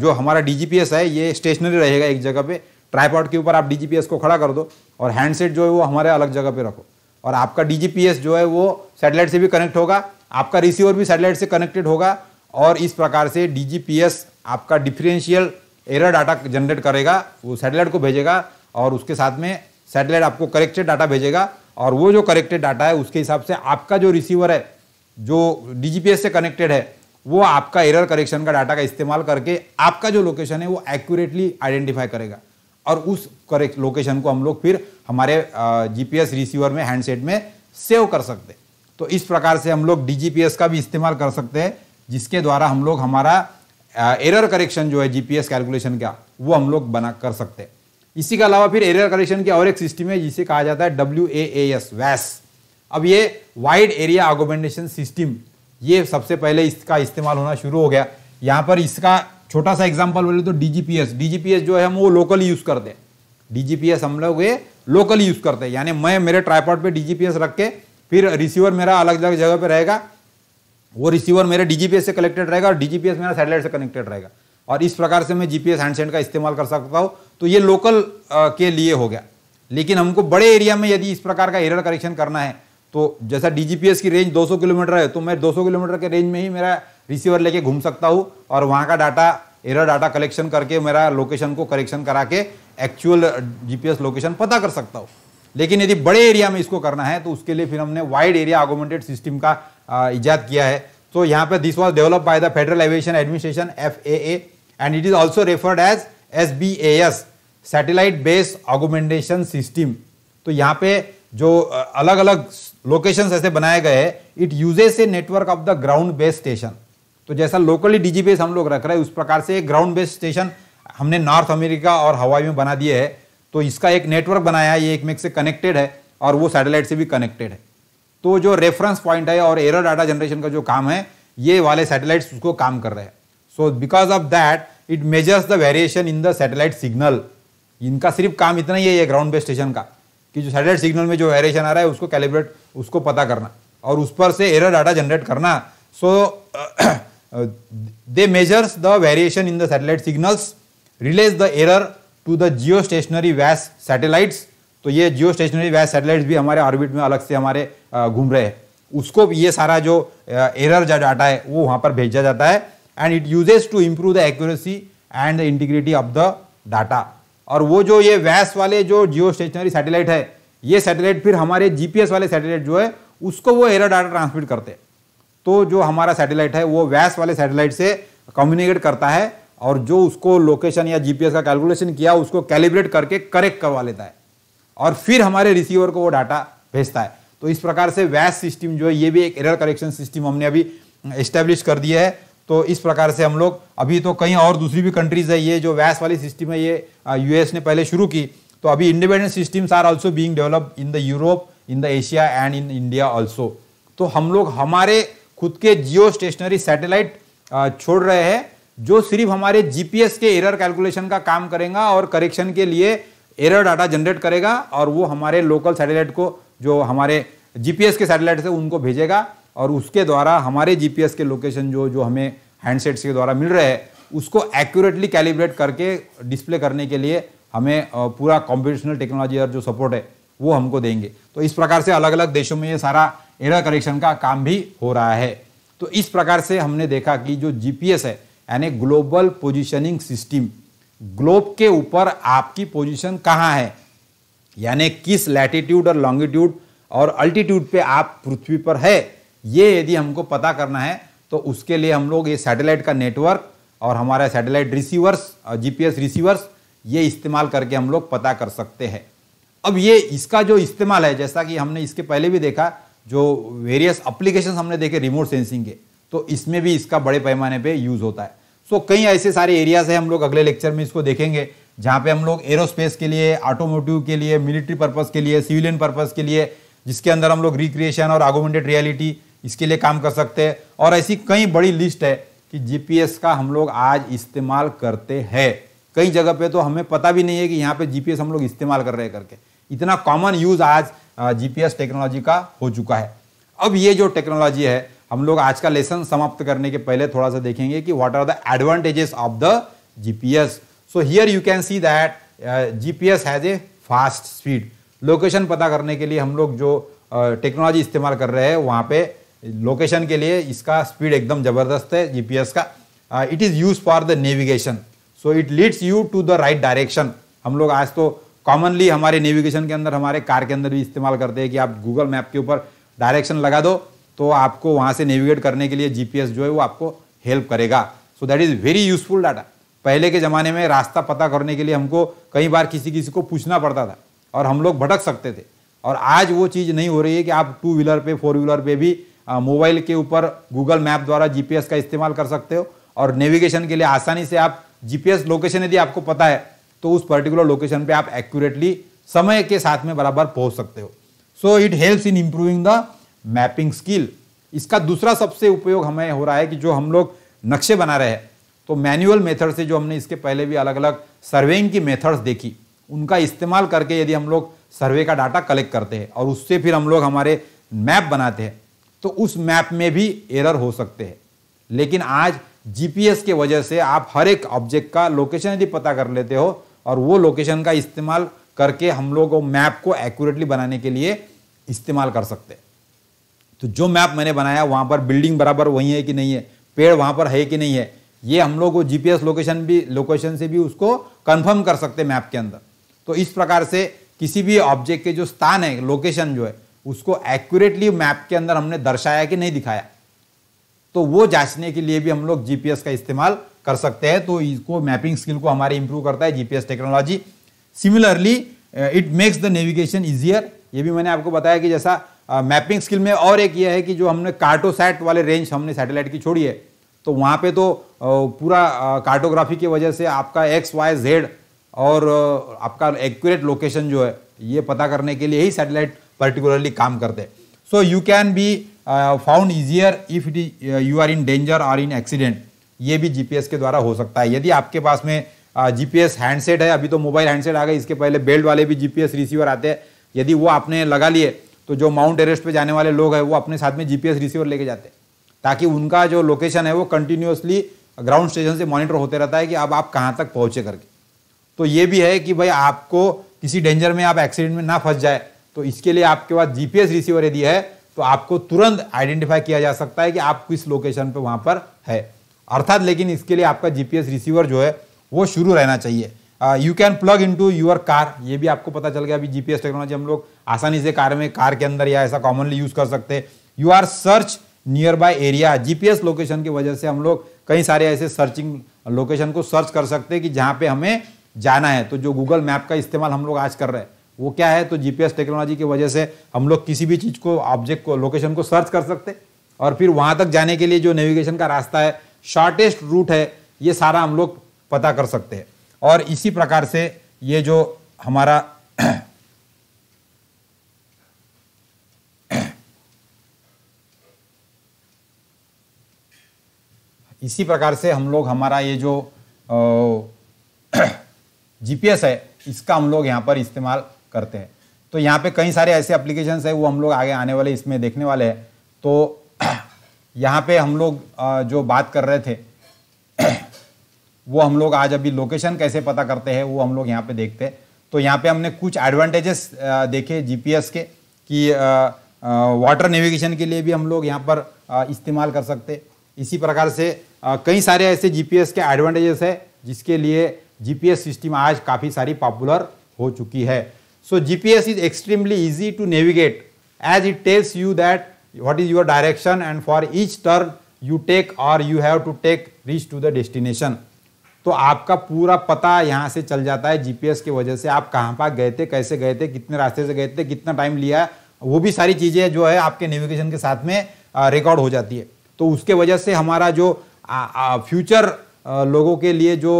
जो हमारा डीजीपीएस है ये स्टेशनरी रहेगा एक जगह पे ट्राईपॉड के ऊपर आप डीजीपीएस को खड़ा कर दो और हैंडसेट जो है वो हमारे अलग जगह पे रखो और आपका डीजीपीएस जो है वो सैटेलाइट से भी कनेक्ट होगा आपका रिसीवर भी सैटेलाइट से कनेक्टेड होगा और इस प्रकार से डीजीपीएस आपका डिफरेंशियल एरर डाटा जनरेट करेगा वो सैटेलाइट को भेजेगा और उसके साथ में सैटेलाइट आपको करेक्टेड डाटा भेजेगा और वो जो करेक्टेड डाटा है उसके हिसाब से आपका जो रिसीवर है जो डीजीपीएस से कनेक्टेड है वो आपका एरर करेक्शन का डाटा का इस्तेमाल करके आपका जो लोकेशन है वो एक्यूरेटली आइडेंटिफाई करेगा और उस करेक्ट लोकेशन को हम लोग फिर हमारे जीपीएस रिसीवर में हैंडसेट में सेव कर सकते तो इस प्रकार से हम लोग डीजीपीएस का भी इस्तेमाल कर सकते हैं जिसके द्वारा हम लोग हमारा एरर करेक्शन जो है जीपीएस कैलकुलेशन का वो हम लोग बना कर सकते हैं इसी के अलावा फिर एरर करेक्शन की और एक सिस्टम है जिसे कहा जाता है डब्ल्यू ए एस वैस अब ये वाइड एरिया ऑगोमेंडेशन सिस्टम ये सबसे पहले इसका इस्तेमाल होना शुरू हो गया यहाँ पर इसका छोटा सा एग्जाम्पल बोले तो डीजीपीएस डीजीपीएस जो है हम वो लोकली यूज करते हैं डीजीपीएस हम लोग ये लोकली यूज करते हैं यानी मैं मेरे ट्राईपॉड पे डीजीपीएस रख के फिर रिसीवर मेरा अलग अलग जगह पे रहेगा वो रिसीवर मेरे डीजीपीएस से कनेक्टेड रहेगा और डीजीपीएस मेरा सैटेलाइट से कनेक्टेड रहेगा और इस प्रकार से मैं जीपीएस हैंडसेट का इस्तेमाल कर सकता हूँ तो ये लोकल के लिए हो गया लेकिन हमको बड़े एरिया में यदि इस प्रकार का एरर करेक्शन करना है तो जैसा डीजीपीएस की रेंज 200 किलोमीटर है तो मैं 200 किलोमीटर के रेंज में ही मेरा रिसीवर लेके घूम सकता हूँ और वहाँ का डाटा एरर डाटा कलेक्शन करके मेरा लोकेशन को करेक्शन करा के एक्चुअल जीपीएस लोकेशन पता कर सकता हूँ लेकिन यदि बड़े एरिया में इसको करना है तो उसके लिए फिर हमने वाइड एरिया आगोमेंटेड सिस्टम का ईजाद किया है तो यहाँ पर this was develop by the Federal Aviation Administration F A A and it is also referred as S B A S satellite based augmentation system तो यहाँ पे जो अलग अलग लोकेशन ऐसे बनाए गए हैं it uses a network of the ground base station तो जैसा लोकली डीजी बेस हम लोग रख रहे हैं उस प्रकार से एक ग्राउंड बेस स्टेशन हमने नॉर्थ अमेरिका और हवाई में बना दिए है तो इसका एक नेटवर्क बनाया है ये एक मेक से कनेक्टेड है और वो सैटेलाइट से भी कनेक्टेड है तो जो रेफरेंस पॉइंट है और एरर डाटा जनरेशन का जो काम है ये वाले सैटेलाइट्स उसको काम कर रहे हैं so because of that it measures the variation in the satellite signal इनका सिर्फ काम इतना ही है ये ग्राउंड बेस स्टेशन का कि जो सैटेलाइट सिग्नल में जो वेरिएशन आ रहा है उसको कैलिब्रेट उसको पता करना और उस पर से एरर डाटा जनरेट करना so they measures the variation in the satellite signals relays the error to the geostationary वैस सैटेलाइट्स तो ये जियो स्टेशनरी वैस सैटेलाइट्स भी हमारे ऑर्बिट में अलग से हमारे घूम रहे हैं उसको ये सारा जो एरर जो डाटा है वो वहाँ पर भेजा जाता है and it uses to improve the accuracy and the integrity of the data और वो जो ये वैस वाले जो जियो स्टेशनरी सैटेलाइट है ये सैटेलाइट फिर हमारे जीपीएस वाले सैटेलाइट जो है उसको वो एरर डाटा ट्रांसमिट करते हैं तो जो हमारा सैटेलाइट है वो वैस वाले सैटेलाइट से कम्युनिकेट करता है और जो उसको लोकेशन या जीपीएस का कैलकुलेशन किया उसको कैलिब्रेट करके करेक्ट करवा लेता है और फिर हमारे रिसीवर को वो डाटा भेजता है तो इस प्रकार से वैस सिस्टम जो है ये भी एक एरर करेक्शन सिस्टम हमने अभी एस्टेब्लिश कर दिया है तो इस प्रकार से हम लोग अभी तो कहीं और दूसरी भी कंट्रीज है ये जो वैस वाली सिस्टम है ये यूएस ने पहले शुरू की तो अभी independent systems are also being develop in the Europe in the Asia and in India also तो हम लोग हमारे खुद के जियो स्टेशनरी सैटेलाइट छोड़ रहे हैं जो सिर्फ हमारे जीपीएस के एरर कैलकुलेशन का काम करेगा और करेक्शन के लिए एरर डाटा जनरेट करेगा और वो हमारे लोकल सैटेलाइट को जो हमारे जीपीएस के सैटेलाइट से उनको भेजेगा और उसके द्वारा हमारे जीपीएस के लोकेशन जो जो हमें हैंडसेट्स के द्वारा मिल रहे हैं उसको एक्यूरेटली कैलिब्रेट करके डिस्प्ले करने के लिए हमें पूरा कॉम्पिटिशनल टेक्नोलॉजी और जो सपोर्ट है वो हमको देंगे तो इस प्रकार से अलग अलग देशों में ये सारा एरर करेक्शन का काम भी हो रहा है तो इस प्रकार से हमने देखा कि जो जी है यानी ग्लोबल पोजिशनिंग सिस्टम ग्लोब के ऊपर आपकी पोजिशन कहाँ है यानी किस लैटिट्यूड और लॉन्गिट्यूड और अल्टीट्यूड पे आप पृथ्वी पर है ये यदि हमको पता करना है तो उसके लिए हम लोग ये सैटेलाइट का नेटवर्क और हमारा सैटेलाइट रिसीवर्स जीपीएस रिसीवर्स ये इस्तेमाल करके हम लोग पता कर सकते हैं अब ये इसका जो इस्तेमाल है जैसा कि हमने इसके पहले भी देखा जो वेरियस अप्लीकेशन हमने देखे रिमोट सेंसिंग के तो इसमें भी इसका बड़े पैमाने पर यूज़ होता है सो कई ऐसे सारे एरियाज हैं हम लोग अगले लेक्चर में इसको देखेंगे जहाँ पे हम लोग एरोस्पेस के लिए ऑटोमोटिव के लिए मिलिट्री पर्पज़ के लिए सिविलियन पर्पज़ के लिए जिसके अंदर हम लोग रिक्रिएशन और आगोमेंटेड रियलिटी इसके लिए काम कर सकते हैं और ऐसी कई बड़ी लिस्ट है कि जीपीएस का हम लोग आज इस्तेमाल करते हैं कई जगह पे तो हमें पता भी नहीं है कि यहाँ पे जीपीएस हम लोग इस्तेमाल कर रहे हैं करके इतना कॉमन यूज आज जीपीएस टेक्नोलॉजी का हो चुका है अब ये जो टेक्नोलॉजी है हम लोग आज का लेसन समाप्त करने के पहले थोड़ा सा देखेंगे कि what are the advantages of the GPS so here you can see that GPS has a fast speed location पता करने के लिए हम लोग जो टेक्नोलॉजी uh, इस्तेमाल कर रहे हैं वहाँ पे लोकेशन के लिए इसका स्पीड एकदम ज़बरदस्त है जीपीएस का it is use for the navigation so it leads you to the right direction हम लोग आज तो कॉमनली हमारे नेविगेशन के अंदर हमारे कार के अंदर भी इस्तेमाल करते हैं कि आप गूगल मैप के ऊपर डायरेक्शन लगा दो तो आपको वहाँ से नेविगेट करने के लिए जीपीएस जो है वो आपको हेल्प करेगा so that is very useful data पहले के ज़माने में रास्ता पता करने के लिए हमको कई बार किसी किसी को पूछना पड़ता था और हम लोग भटक सकते थे और आज वो चीज़ नहीं हो रही है कि आप टू व्हीलर पे फोर व्हीलर पे भी मोबाइल के ऊपर गूगल मैप द्वारा जीपीएस का इस्तेमाल कर सकते हो और नेविगेशन के लिए आसानी से आप जीपीएस लोकेशन यदि आपको पता है तो उस पर्टिकुलर लोकेशन पे आप एक्यूरेटली समय के साथ में बराबर पहुंच सकते हो so it helps in improving the mapping skill इसका दूसरा सबसे उपयोग हमें हो रहा है कि जो हम लोग नक्शे बना रहे हैं तो मैनुअल मेथड से जो हमने इसके पहले भी अलग अलग सर्वेइंग की मेथड्स देखी उनका इस्तेमाल करके यदि हम लोग सर्वे का डाटा कलेक्ट करते हैं और उससे फिर हम लोग हमारे मैप बनाते हैं तो उस मैप में भी एरर हो सकते हैं लेकिन आज जीपीएस के वजह से आप हर एक ऑब्जेक्ट का लोकेशन यदि पता कर लेते हो और वो लोकेशन का इस्तेमाल करके हम लोग मैप को एक्यूरेटली बनाने के लिए इस्तेमाल कर सकते हैं तो जो मैप मैंने बनाया वहाँ पर बिल्डिंग बराबर वहीं है कि नहीं है पेड़ वहाँ पर है कि नहीं है ये हम लोग जीपीएस लोकेशन भी लोकेशन से भी उसको कंफर्म कर सकते मैप के अंदर तो इस प्रकार से किसी भी ऑब्जेक्ट के जो स्थान है लोकेशन जो है उसको एक्यूरेटली मैप के अंदर हमने दर्शाया कि नहीं दिखाया तो वो जांचने के लिए भी हम लोग जीपीएस का इस्तेमाल कर सकते हैं तो इसको मैपिंग स्किल को हमारे इंप्रूव करता है GPS technology similarly it makes the navigation easier ये भी मैंने आपको बताया कि जैसा मैपिंग uh, स्किल में और एक ये है कि जो हमने कार्टोसैट वाले रेंज हमने सैटेलाइट की छोड़ी है तो वहाँ पे तो uh, पूरा कार्टोग्राफी uh, की वजह से आपका एक्स वाई जेड और आपका एक्यूरेट लोकेशन जो है ये पता करने के लिए ही सैटेलाइट पर्टिकुलरली काम करते so you can be found easier if it you are in danger और इन एक्सीडेंट ये भी जीपीएस के द्वारा हो सकता है यदि आपके पास में जीपीएस uh, हैंडसेट है अभी तो मोबाइल हैंडसेट आ गए इसके पहले बेल्ट वाले भी जीपीएस रिसीवर आते हैं यदि वो आपने लगा लिए तो जो माउंट एवरेस्ट पे जाने वाले लोग हैं वो अपने साथ में जीपीएस रिसीवर लेके जाते हैं ताकि उनका जो लोकेशन है वो कंटिन्यूसली ग्राउंड स्टेशन से मॉनिटर होते रहता है कि अब आप कहाँ तक पहुँचे करके तो ये भी है कि भाई आपको किसी डेंजर में आप एक्सीडेंट में ना फंस जाए तो इसके लिए आपके पास जीपीएस रिसीवर यदि है तो आपको तुरंत आइडेंटिफाई किया जा सकता है कि आप किस लोकेशन पर वहां पर है अर्थात लेकिन इसके लिए आपका जीपीएस रिसीवर जो है वो शुरू रहना चाहिए you can plug into your car ये भी आपको पता चल गया अभी जीपीएस टेक्नोलॉजी हम लोग आसानी से कार में कार के अंदर या ऐसा कॉमनली यूज कर सकते हैं you are search nearby area GPS location की वजह से हम लोग कई सारे ऐसे सर्चिंग लोकेशन को सर्च कर सकते हैं कि जहाँ पे हमें जाना है तो जो गूगल मैप का इस्तेमाल हम लोग आज कर रहे हैं वो क्या है तो जीपीएस टेक्नोलॉजी की वजह से हम लोग किसी भी चीज़ को ऑब्जेक्ट को लोकेशन को सर्च कर सकते और फिर वहाँ तक जाने के लिए जो नेविगेशन का रास्ता है शॉर्टेस्ट रूट है ये सारा हम लोग पता कर सकते हैं और इसी प्रकार से ये जो हमारा इसी प्रकार से हम लोग हमारा ये जो जीपीएस है इसका हम लोग यहाँ पर इस्तेमाल करते हैं तो यहाँ पे कई सारे ऐसे एप्लीकेशन है वो हम लोग आगे आने वाले इसमें देखने वाले हैं तो यहाँ पे हम लोग जो बात कर रहे थे वो हम लोग आज अभी लोकेशन कैसे पता करते हैं वो हम लोग यहाँ पे देखते हैं तो यहाँ पे हमने कुछ एडवांटेजेस देखे जीपीएस के कि वाटर नेविगेशन के लिए भी हम लोग यहाँ पर इस्तेमाल कर सकते इसी प्रकार से कई सारे ऐसे जीपीएस के एडवांटेजेस है जिसके लिए जीपीएस सिस्टम आज काफ़ी सारी पॉपुलर हो चुकी है So GPS is extremely easy to navigate as it tells you that what is your direction and for each turn you take or you have to take reach to the destination. तो आपका पूरा पता यहाँ से चल जाता है GPS की वजह से आप कहाँ पर गए थे कैसे गए थे कितने रास्ते से गए थे कितना टाइम लिया वो भी सारी चीज़ें जो है आपके नेविगेशन के साथ में रिकॉर्ड हो जाती है तो उसके वजह से हमारा जो फ्यूचर लोगों के लिए जो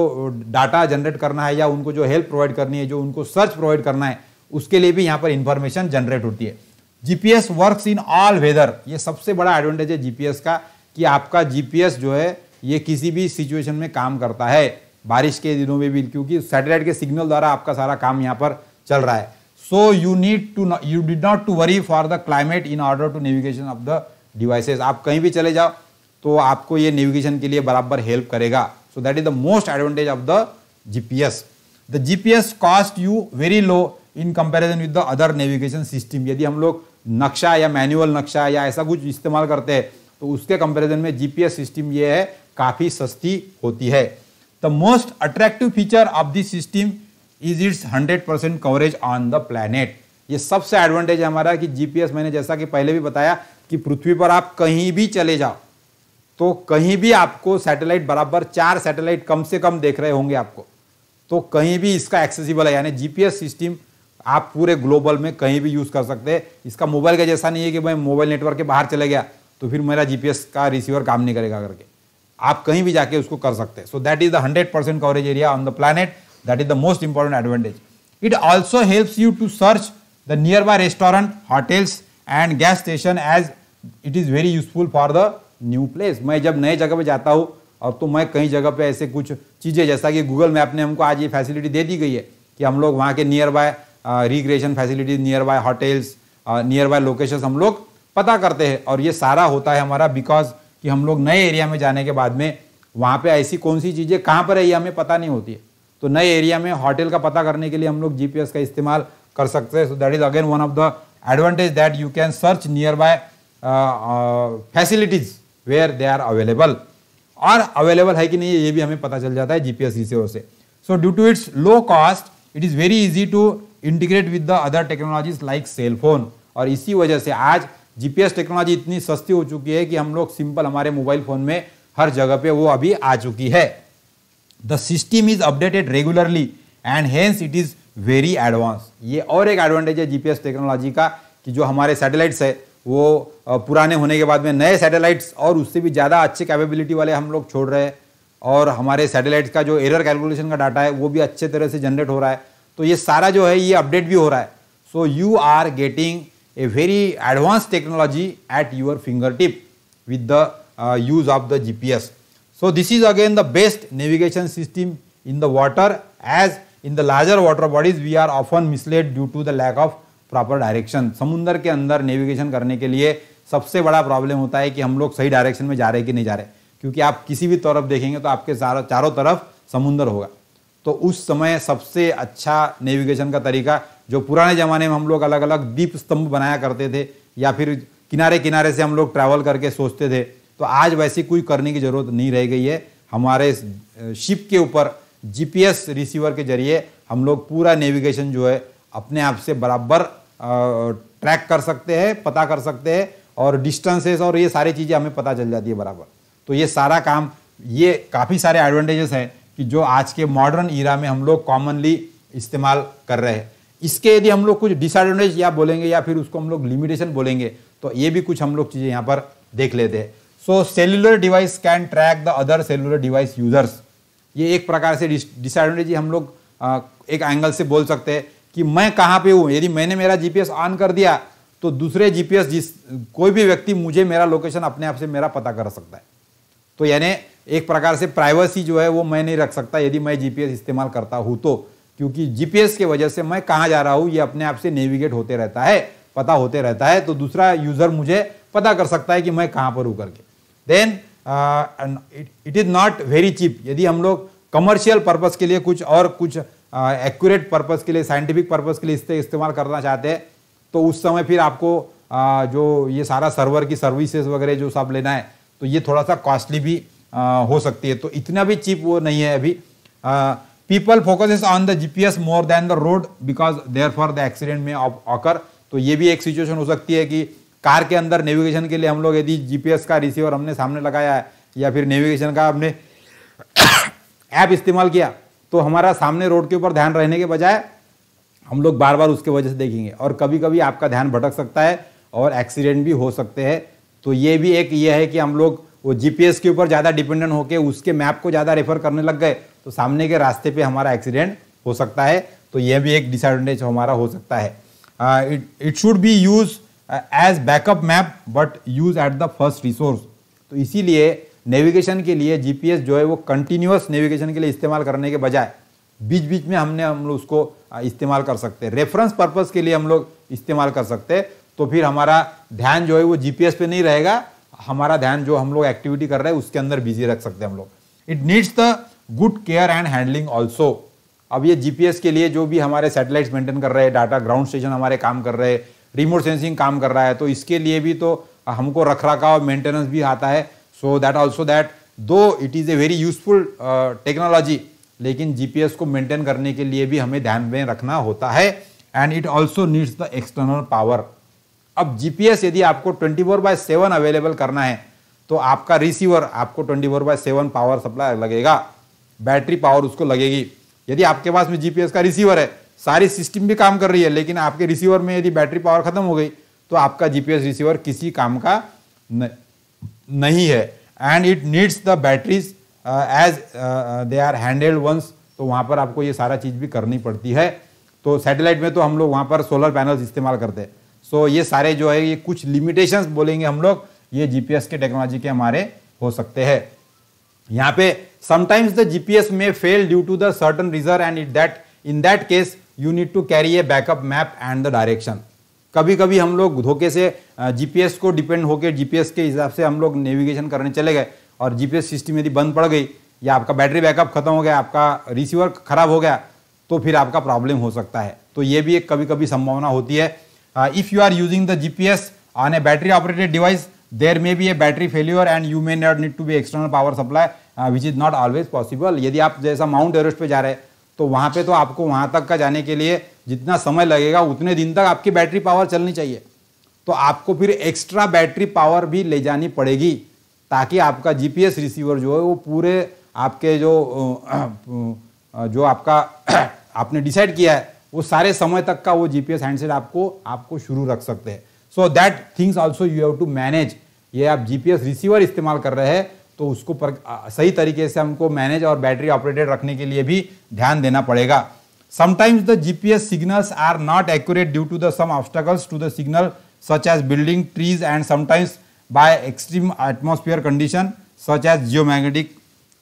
डाटा जनरेट करना है या उनको जो हेल्प प्रोवाइड करनी है जो उनको सर्च प्रोवाइड करना है उसके लिए भी यहाँ पर इंफॉर्मेशन जनरेट होती है GPS works in all weather ये सबसे बड़ा एडवांटेज है जीपीएस का कि आपका जीपीएस जो है ये किसी भी सिचुएशन में काम करता है बारिश के दिनों में भी क्योंकि सैटेलाइट के सिग्नल द्वारा आपका सारा काम यहाँ पर चल रहा है so you need to you did not to worry for the climate in order to navigation of the devices आप कहीं भी चले जाओ तो आपको ये नेविगेशन के लिए बराबर हेल्प करेगा so that is the most advantage of the GPS the GPS cost you very low in comparison with the other navigation system यदि हम लोग नक्शा या मैनुअल नक्शा या ऐसा कुछ इस्तेमाल करते हैं तो उसके कंपैरिजन में जीपीएस सिस्टम ये है काफ़ी सस्ती होती है the most attractive feature of this system is it's hundred percent coverage on the planet ये सबसे एडवांटेज है हमारा कि जीपीएस मैंने जैसा कि पहले भी बताया कि पृथ्वी पर आप कहीं भी चले जाओ तो कहीं भी आपको सैटेलाइट बराबर चार सैटेलाइट कम से कम देख रहे होंगे आपको तो कहीं भी इसका एक्सेसिबल है यानी जीपीएस सिस्टम आप पूरे ग्लोबल में कहीं भी यूज़ कर सकते हैं इसका मोबाइल का जैसा नहीं है कि भाई मोबाइल नेटवर्क के बाहर चले गया तो फिर मेरा जी का रिसीवर काम नहीं करेगा करके आप कहीं भी जाके उसको कर सकते हैं so that is the hundred percent coverage area on the planet that is the most important advantage it also helps you to search the nearby restaurant hotels and gas station as it is very useful for the new place मैं जब नए जगह पर जाता हूँ और तो मैं कई जगह पे ऐसे कुछ चीज़ें जैसा कि गूगल मैप ने हमको आज ये फैसिलिटी दे दी गई है कि हम लोग वहाँ के nearby recreation facilities nearby hotels nearby location हम लोग पता करते हैं और ये सारा होता है हमारा बिकॉज कि हम लोग नए एरिया में जाने के बाद में वहाँ पे ऐसी कौन सी चीज़ें कहाँ पर है ये हमें पता नहीं होती है तो नए एरिया में होटल का पता करने के लिए हम लोग जीपीएस का इस्तेमाल कर सकते हैं so that is again one of the advantage that you can search nearby facilities where they are available और अवेलेबल है कि नहीं ये भी हमें पता चल जाता है जीपीएस रिसीवर से so due to its low cost it is very easy to integrate with the other technologies like cell phone और इसी वजह से आज जीपीएस टेक्नोलॉजी इतनी सस्ती हो चुकी है कि हम लोग सिंपल हमारे मोबाइल फोन में हर जगह पे वो अभी आ चुकी है the system is updated regularly and hence it is very advance ये और एक एडवांटेज है जीपीएस टेक्नोलॉजी का कि जो हमारे सैटेलाइट्स है वो पुराने होने के बाद में नए सैटेलाइट्स और उससे भी ज़्यादा अच्छे कैपेबिलिटी वाले हम लोग छोड़ रहे हैं और हमारे सैटेलाइट्स का जो एरर कैलकुलेशन का डाटा है वो भी अच्छे तरह से जनरेट हो रहा है तो ये सारा जो है ये अपडेट भी हो रहा है so you are getting a very advance technology at your finger tip with the use of the G P S so this is again the best navigation system in the water as in the larger water bodies we are often misled due to the lack of proper direction समुंदर के अंदर navigation करने के लिए सबसे बड़ा problem होता है कि हम लोग सही डायरेक्शन में जा रहे हैं कि नहीं जा रहे क्योंकि आप किसी भी तरफ देखेंगे तो आपके चारों तरफ समुंदर होगा तो उस समय सबसे अच्छा नेविगेशन का तरीका जो पुराने ज़माने में हम लोग अलग अलग दीप स्तंभ बनाया करते थे या फिर किनारे किनारे से हम लोग ट्रैवल करके सोचते थे तो आज वैसी कोई करने की ज़रूरत नहीं रह गई है हमारे शिप के ऊपर जी रिसीवर के जरिए हम लोग पूरा नेविगेशन जो है अपने आप से बराबर ट्रैक कर सकते हैं पता कर सकते हैं और डिस्टेंसेस और ये सारी चीज़ें हमें पता चल जाती है बराबर तो ये सारा काम ये काफ़ी सारे एडवांटेजेस हैं कि जो आज के मॉडर्न ईरा में हम लोग कॉमनली इस्तेमाल कर रहे हैं इसके यदि हम लोग कुछ डिसएडवांटेज या बोलेंगे या फिर उसको हम लोग लिमिटेशन बोलेंगे तो ये भी कुछ हम लोग चीज़ें यहाँ पर देख लेते हैं so cellular device can track the other cellular device users ये एक प्रकार से डिसएडवांटेज हम लोग एक एंगल से बोल सकते हैं कि मैं कहाँ पे हूँ यदि मैंने मेरा जी ऑन कर दिया तो दूसरे जी जिस कोई भी व्यक्ति मुझे मेरा लोकेशन अपने आप से मेरा पता कर सकता है तो यानी एक प्रकार से प्राइवेसी जो है वो मैं नहीं रख सकता यदि मैं जीपीएस इस्तेमाल करता हूँ तो क्योंकि जीपीएस के वजह से मैं कहाँ जा रहा हूँ ये अपने आप से नेविगेट होते रहता है पता होते रहता है तो दूसरा यूज़र मुझे पता कर सकता है कि मैं कहाँ पर हूँ करके then it is not very cheap यदि हम लोग कमर्शियल पर्पज़ के लिए कुछ और कुछ एक्यूरेट uh, पर्पज़ के लिए साइंटिफिक पर्पज़ के लिए इससे इस्तेमाल करना चाहते हैं तो उस समय फिर आपको uh, जो ये सारा सर्वर की सर्विसेज वगैरह जो सब लेना है तो ये थोड़ा सा कॉस्टली भी हो सकती है तो इतना भी चीप वो नहीं है अभी people focus on the GPS more than the road because there for the accident में ऑकर तो ये भी एक सिचुएशन हो सकती है कि कार के अंदर नेविगेशन के लिए हम लोग यदि जीपीएस का रिसीवर हमने सामने लगाया है या फिर नेविगेशन का हमने ऐप इस्तेमाल किया तो हमारा सामने रोड के ऊपर ध्यान रहने के बजाय हम लोग बार बार उसके वजह से देखेंगे और कभी कभी आपका ध्यान भटक सकता है और एक्सीडेंट भी हो सकते हैं तो ये भी एक ये है कि हम लोग वो जीपीएस के ऊपर ज़्यादा डिपेंडेंट होकर उसके मैप को ज़्यादा रेफर करने लग गए तो सामने के रास्ते पे हमारा एक्सीडेंट हो सकता है तो यह भी एक डिसएडवांटेज हमारा हो सकता है it should be use as backup map but use at the first resource तो इसीलिए नेविगेशन के लिए जीपीएस जो है वो कंटिन्यूस नेविगेशन के लिए इस्तेमाल करने के बजाय बीच बीच में हमने हम लोग उसको इस्तेमाल कर सकते हैं रेफरेंस पर्पज़ के लिए हम लोग इस्तेमाल कर सकते हैं तो फिर हमारा ध्यान जो है वो जीपीएस पे नहीं रहेगा हमारा ध्यान जो हम लोग एक्टिविटी कर रहे हैं उसके अंदर बिजी रख सकते हैं हम लोग it needs the good care and handling also अब ये जीपीएस के लिए जो भी हमारे सैटेलाइट्स मेंटेन कर रहे हैं डाटा ग्राउंड स्टेशन हमारे काम कर रहे हैं रिमोट सेंसिंग काम कर रहा है तो इसके लिए भी तो हमको रख रखाव मेंटेनेंस भी आता है so that also that though it is a very useful technology लेकिन जीपीएस को मेंटेन करने के लिए भी हमें ध्यान में रखना होता है and it also needs the external power अब जीपीएस यदि आपको twenty four by seven available करना है तो आपका रिसीवर आपको twenty four by seven power supply लगेगा बैटरी पावर उसको लगेगी यदि आपके पास में जीपीएस का रिसीवर है सारी सिस्टम भी काम कर रही है लेकिन आपके रिसीवर में यदि बैटरी पावर खत्म हो गई तो आपका जीपीएस रिसीवर किसी काम का न, नहीं है and it needs the batteries as they are handled once तो वहाँ पर आपको ये सारा चीज़ भी करनी पड़ती है तो सैटेलाइट में तो हम लोग वहाँ पर सोलर पैनल्स इस्तेमाल करते हैं सो ये सारे जो है ये कुछ लिमिटेशंस बोलेंगे हम लोग ये जीपीएस के टेक्नोलॉजी के हमारे हो सकते हैं यहाँ पे sometimes the GPS may fail due to the certain reason and it that in that case you need to carry a backup map and the direction कभी कभी हम लोग धोखे से जीपीएस को डिपेंड होकर जीपीएस के हिसाब से हम लोग नेविगेशन करने चले गए और जीपीएस सिस्टम यदि बंद पड़ गई या आपका बैटरी बैकअप खत्म हो गया आपका रिसीवर खराब हो गया तो फिर आपका प्रॉब्लम हो सकता है तो ये भी एक कभी कभी संभावना होती है Uh, if you are using the GPS on a battery operated device, there may be a battery failure and you may not need to be external power supply uh, which is not always possible. यदि आप जैसा mount Everest पे जा रहे हैं तो वहाँ पे तो आपको वहाँ तक का जाने के लिए जितना समय लगेगा उतने दिन तक आपकी बैटरी पावर चलनी चाहिए तो आपको फिर एक्स्ट्रा बैटरी पावर भी ले जानी पड़ेगी ताकि आपका जीपीएस रिसीवर जो है वो पूरे आपके जो जो आपका आपने डिसाइड किया है वो सारे समय तक का वो जी पी एस हैंडसेट आपको आपको शुरू रख सकते हैं so that things also you have to manage ये आप जी पी एस रिसीवर इस्तेमाल कर रहे हैं तो उसको पर, सही तरीके से हमको मैनेज और बैटरी ऑपरेटेड रखने के लिए भी ध्यान देना पड़ेगा sometimes the G P S signals are not accurate due to the some obstacles to the signal such as building trees and sometimes by extreme atmosphere condition such as geomagnetic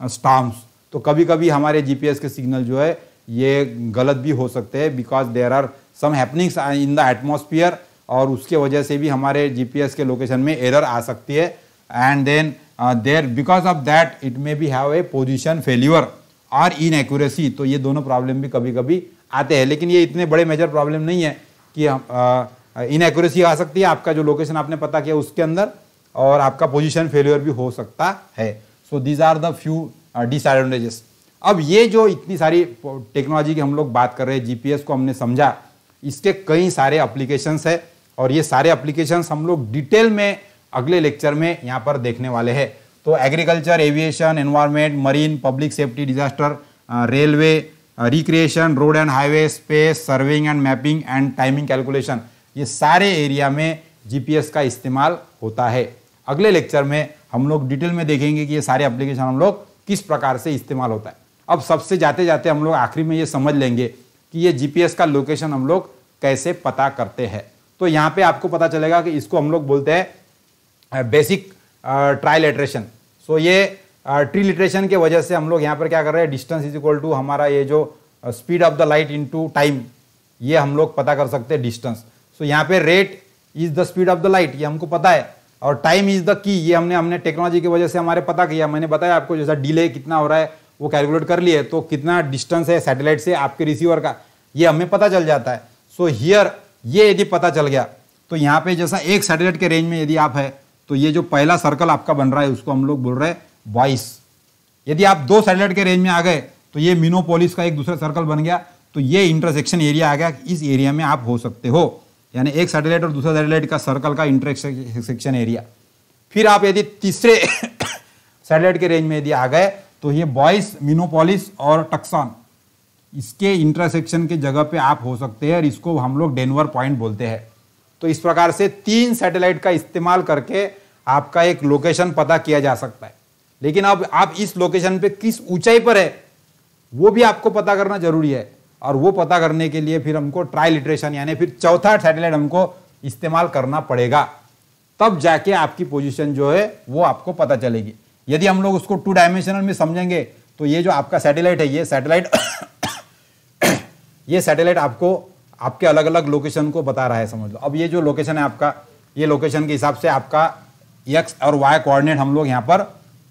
magnetic तो कभी कभी हमारे GPS के signal जो है ये गलत भी हो सकते हैं because there are some happenings in the atmosphere और उसके वजह से भी हमारे जीपीएस के लोकेशन में एरर आ सकती है and then there because of that it may be have a position failure और इनएक्यूरेसी तो ये दोनों प्रॉब्लम भी कभी कभी आते हैं लेकिन ये इतने बड़े मेजर प्रॉब्लम नहीं है कि इनएक्यूरेसी uh, uh, आ सकती है आपका जो लोकेशन आपने पता किया उसके अंदर और आपका पोजिशन फेल्यूअर भी हो सकता है so these are the few disadvantages अब ये जो इतनी सारी टेक्नोलॉजी की हम लोग बात कर रहे हैं जीपीएस को हमने समझा इसके कई सारे एप्लीकेशंस है और ये सारे एप्लीकेशंस हम लोग डिटेल में अगले लेक्चर में यहाँ पर देखने वाले हैं तो agriculture aviation environment marine public safety disaster railway recreation road and highway space serving and mapping and timing calculation ये सारे एरिया में जीपीएस का इस्तेमाल होता है अगले लेक्चर में हम लोग डिटेल में देखेंगे कि ये सारे एप्लीकेशन हम लोग किस प्रकार से इस्तेमाल होता है अब सबसे जाते जाते हम लोग आखिरी में ये समझ लेंगे कि ये जीपीएस का लोकेशन हम लोग कैसे पता करते हैं तो यहाँ पे आपको पता चलेगा कि इसको हम लोग बोलते हैं बेसिक ट्राई लिटरेशन सो ये ट्री लिटरेशन के वजह से हम लोग यहाँ पर क्या कर रहे हैं डिस्टेंस इज इक्वल टू हमारा ये जो speed of the light to time ये हम लोग पता कर सकते हैं डिस्टेंस सो यहाँ पे rate is the speed of the light ये हमको पता है और टाइम इज द की ये हमने हमने टेक्नोलॉजी की वजह से हमारे पता किया मैंने बताया आपको जैसा डिले कितना हो रहा है वो कैलकुलेट कर लिए तो कितना डिस्टेंस है सैटेलाइट से आपके रिसीवर का ये हमें पता चल जाता है सो so हियर ये यदि पता चल गया तो यहाँ पे जैसा एक सैटेलाइट के रेंज में यदि आप है तो ये जो पहला सर्कल आपका बन रहा है उसको हम लोग बोल रहे हैं वॉइस यदि आप दो सैटेलाइट के रेंज में आ गए तो ये मिनोपोलिस का एक दूसरा सर्कल बन गया तो ये इंटरसेक्शन एरिया आ गया इस एरिया में आप हो सकते हो यानी एक सैटेलाइट और दूसरा सैटेलाइट का सर्कल का इंटरसेक्शन एरिया फिर आप यदि तीसरे सैटेलाइट के रेंज में यदि आ गए तो ये बॉयस मिनोपोलिस और टक्सान इसके इंटरसेक्शन के जगह पे आप हो सकते हैं और इसको हम लोग डेनवर पॉइंट बोलते हैं तो इस प्रकार से तीन सैटेलाइट का इस्तेमाल करके आपका एक लोकेशन पता किया जा सकता है लेकिन अब आप इस लोकेशन पे किस ऊंचाई पर है वो भी आपको पता करना जरूरी है और वो पता करने के लिए फिर हमको लिटरेशन यानी फिर चौथा सैटेलाइट हमको इस्तेमाल करना पड़ेगा तब जाके आपकी पोजीशन जो है वो आपको पता चलेगी यदि हम लोग उसको टू डायमेंशनल में समझेंगे तो ये जो आपका सैटेलाइट है ये सैटेलाइट ये सैटेलाइट आपको आपके अलग अलग लोकेशन को बता रहा है समझ लो अब ये जो लोकेशन है आपका ये लोकेशन के हिसाब से आपका एक्स और वाई कोऑर्डिनेट हम लोग यहाँ पर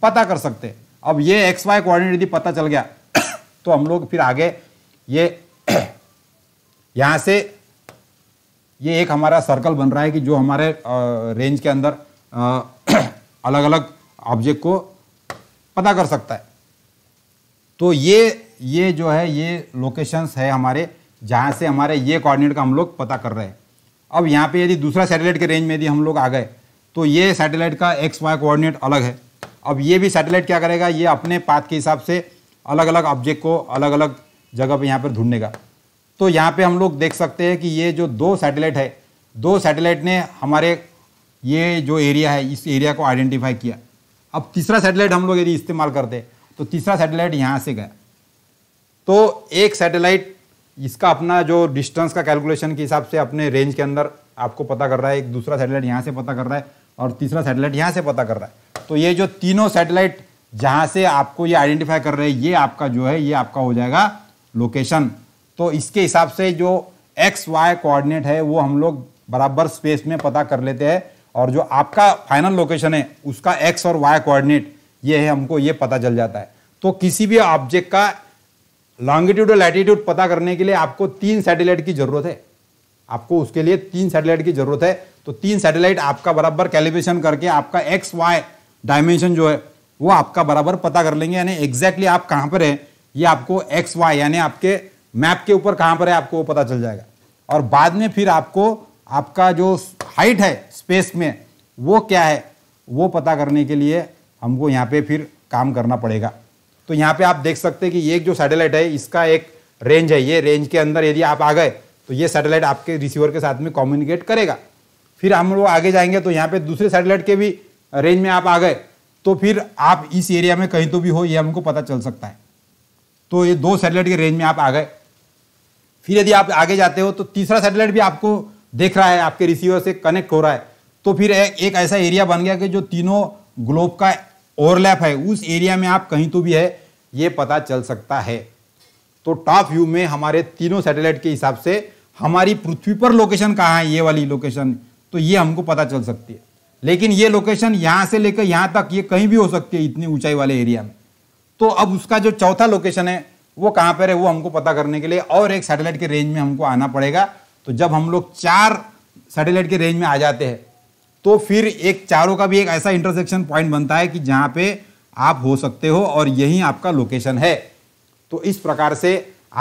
पता कर सकते हैं अब ये एक्स वाई कोऑर्डिनेट यदि पता चल गया तो हम लोग फिर आगे ये यहाँ से ये एक हमारा सर्कल बन रहा है कि जो हमारे रेंज के अंदर अलग अलग ऑब्जेक्ट को पता कर सकता है तो ये ये जो है ये लोकेशंस है हमारे जहाँ से हमारे ये कोऑर्डिनेट का हम लोग पता कर रहे हैं अब यहाँ पे यदि दूसरा सैटेलाइट के रेंज में यदि हम लोग आ गए तो ये सैटेलाइट का एक्स वाई कोऑर्डिनेट अलग है अब ये भी सैटेलाइट क्या करेगा ये अपने पाथ के हिसाब से अलग अलग ऑब्जेक्ट को अलग अलग जगह पर यहाँ पर ढूंढने का तो यहाँ पर हम लोग देख सकते हैं कि ये जो दो सैटेलाइट है दो सैटेलाइट ने हमारे ये जो एरिया है इस एरिया को आइडेंटिफाई किया अब तीसरा सैटेलाइट हम लोग यदि इस्तेमाल करते तो तीसरा सैटेलाइट यहाँ से गया तो एक सैटेलाइट इसका अपना जो डिस्टेंस का कैलकुलेशन के हिसाब से अपने रेंज के अंदर आपको पता कर रहा है एक दूसरा सैटेलाइट यहाँ से पता कर रहा है और तीसरा सैटेलाइट यहाँ से पता कर रहा है तो ये जो तीनों सैटेलाइट जहाँ से आपको ये आइडेंटिफाई कर रहे हैं ये आपका जो है ये आपका हो जाएगा लोकेशन तो इसके हिसाब से जो एक्स वाई कोऑर्डिनेट है वो हम लोग बराबर स्पेस में पता कर लेते हैं और जो आपका फाइनल लोकेशन है उसका एक्स और वाई कोऑर्डिनेट ये है हमको ये पता चल जाता है तो किसी भी ऑब्जेक्ट का लॉन्गिट्यूड और लैटिट्यूड पता करने के लिए आपको तीन सैटेलाइट की जरूरत है आपको उसके लिए तीन सैटेलाइट की जरूरत है तो तीन सैटेलाइट आपका बराबर कैलिब्रेशन करके आपका एक्स वाई डायमेंशन जो है वो आपका बराबर पता कर लेंगे यानी एग्जैक्टली आप कहाँ पर है ये आपको एक्स वाई यानी आपके मैप के ऊपर कहाँ पर है आपको वो पता चल जाएगा और बाद में फिर आपको आपका जो हाइट है स्पेस में वो क्या है वो पता करने के लिए हमको यहाँ पे फिर काम करना पड़ेगा तो यहाँ पे आप देख सकते हैं कि ये जो सैटेलाइट है इसका एक रेंज है ये रेंज के अंदर यदि आप आ गए तो ये सैटेलाइट आपके रिसीवर के साथ में कम्युनिकेट करेगा फिर हम लोग आगे जाएंगे तो यहाँ पे दूसरे सैटेलाइट के भी रेंज में आप आ गए तो फिर आप इस एरिया में कहीं तो भी हो ये हमको पता चल सकता है तो ये दो सैटेलाइट के रेंज में आप आ गए फिर यदि आप आगे जाते हो तो तीसरा सैटेलाइट भी आपको देख रहा है आपके रिसीवर से कनेक्ट हो रहा है तो फिर ए, एक ऐसा एरिया बन गया कि जो तीनों ग्लोब का ओवरलैप है उस एरिया में आप कहीं तो भी है ये पता चल सकता है तो टॉप व्यू में हमारे तीनों सैटेलाइट के हिसाब से हमारी पृथ्वी पर लोकेशन कहाँ है ये वाली लोकेशन तो ये हमको पता चल सकती है लेकिन ये लोकेशन यहाँ से लेकर यहाँ तक ये कहीं भी हो सकती है इतनी ऊंचाई वाले एरिया में तो अब उसका जो चौथा लोकेशन है वो कहाँ पर है वो हमको पता करने के लिए और एक सैटेलाइट के रेंज में हमको आना पड़ेगा तो जब हम लोग चार सैटेलाइट के रेंज में आ जाते हैं तो फिर एक चारों का भी एक ऐसा इंटरसेक्शन पॉइंट बनता है कि जहाँ पे आप हो सकते हो और यही आपका लोकेशन है तो इस प्रकार से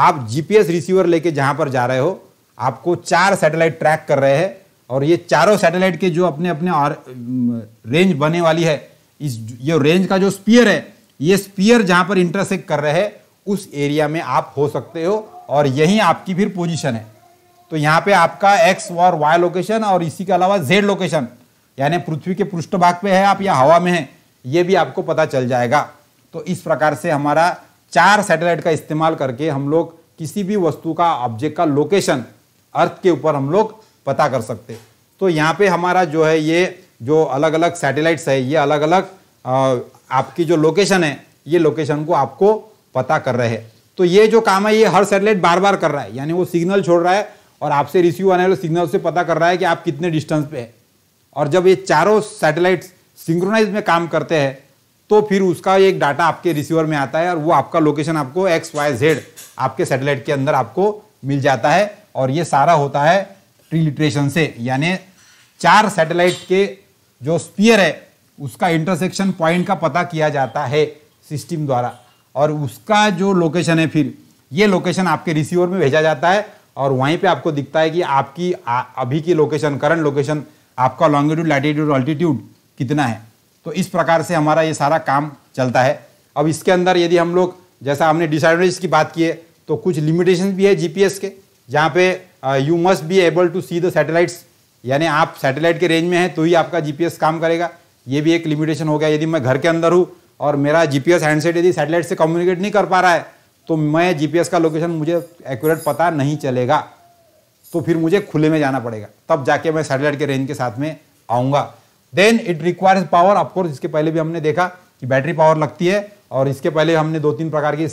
आप जीपीएस रिसीवर लेके जहाँ पर जा रहे हो आपको चार सैटेलाइट ट्रैक कर रहे हैं और ये चारों सैटेलाइट के जो अपने अपने और रेंज बने वाली है इस ये रेंज का जो स्पीयर है ये स्पीयर जहाँ पर इंटरसेक्ट कर रहे हैं उस एरिया में आप हो सकते हो और यही आपकी फिर पोजिशन है तो यहाँ पे आपका एक्स और वाई लोकेशन और इसी के अलावा जेड लोकेशन यानी पृथ्वी के पृष्ठभाग पे है आप या हवा में है ये भी आपको पता चल जाएगा तो इस प्रकार से हमारा चार सैटेलाइट का इस्तेमाल करके हम लोग किसी भी वस्तु का ऑब्जेक्ट का लोकेशन अर्थ के ऊपर हम लोग पता कर सकते तो यहाँ पे हमारा जो है ये जो अलग अलग सैटेलाइट्स है ये अलग अलग आपकी जो लोकेशन है ये लोकेशन को आपको पता कर रहे हैं तो ये जो काम है ये हर सैटेलाइट बार बार कर रहा है यानी वो सिग्नल छोड़ रहा है और आपसे रिसीव आने वाले सिग्नल से पता कर रहा है कि आप कितने डिस्टेंस पे है और जब ये चारों सैटेलाइट्स सिंक्रोनाइज में काम करते हैं तो फिर उसका एक डाटा आपके रिसीवर में आता है और वो आपका लोकेशन आपको एक्स वाई जेड आपके सैटेलाइट के अंदर आपको मिल जाता है और ये सारा होता है ट्रिलिट्रेशन से यानी चार सैटेलाइट के जो स्पीयर है उसका इंटरसेक्शन पॉइंट का पता किया जाता है सिस्टम द्वारा और उसका जो लोकेशन है फिर ये लोकेशन आपके रिसीवर में भेजा जाता है और वहीं पे आपको दिखता है कि आपकी आ, अभी की लोकेशन करंट लोकेशन आपका लॉन्गिट्यूड लैटिट्यूड ऑल्टीट्यूड कितना है तो इस प्रकार से हमारा ये सारा काम चलता है अब इसके अंदर यदि हम लोग जैसा हमने डिसडवेंटेज की बात की है तो कुछ लिमिटेशन भी है जीपीएस के जहाँ पे you must be able to see the satellites यानी आप सैटेलाइट के रेंज में हैं तो ही आपका जीपीएस काम करेगा ये भी एक लिमिटेशन हो गया यदि मैं घर के अंदर हूँ और मेरा जीपीएस हैंडसेट यदि सैटेलाइट से कम्युनिकेट नहीं कर पा रहा है तो मैं जीपीएस का लोकेशन मुझे एक्यूरेट पता नहीं चलेगा तो फिर मुझे खुले में जाना पड़ेगा तब जाके मैं सैटेलाइट के रेंज के साथ में आऊँगा then it requires power of course इसके पहले भी हमने देखा कि बैटरी पावर लगती है और इसके पहले हमने दो तीन प्रकार की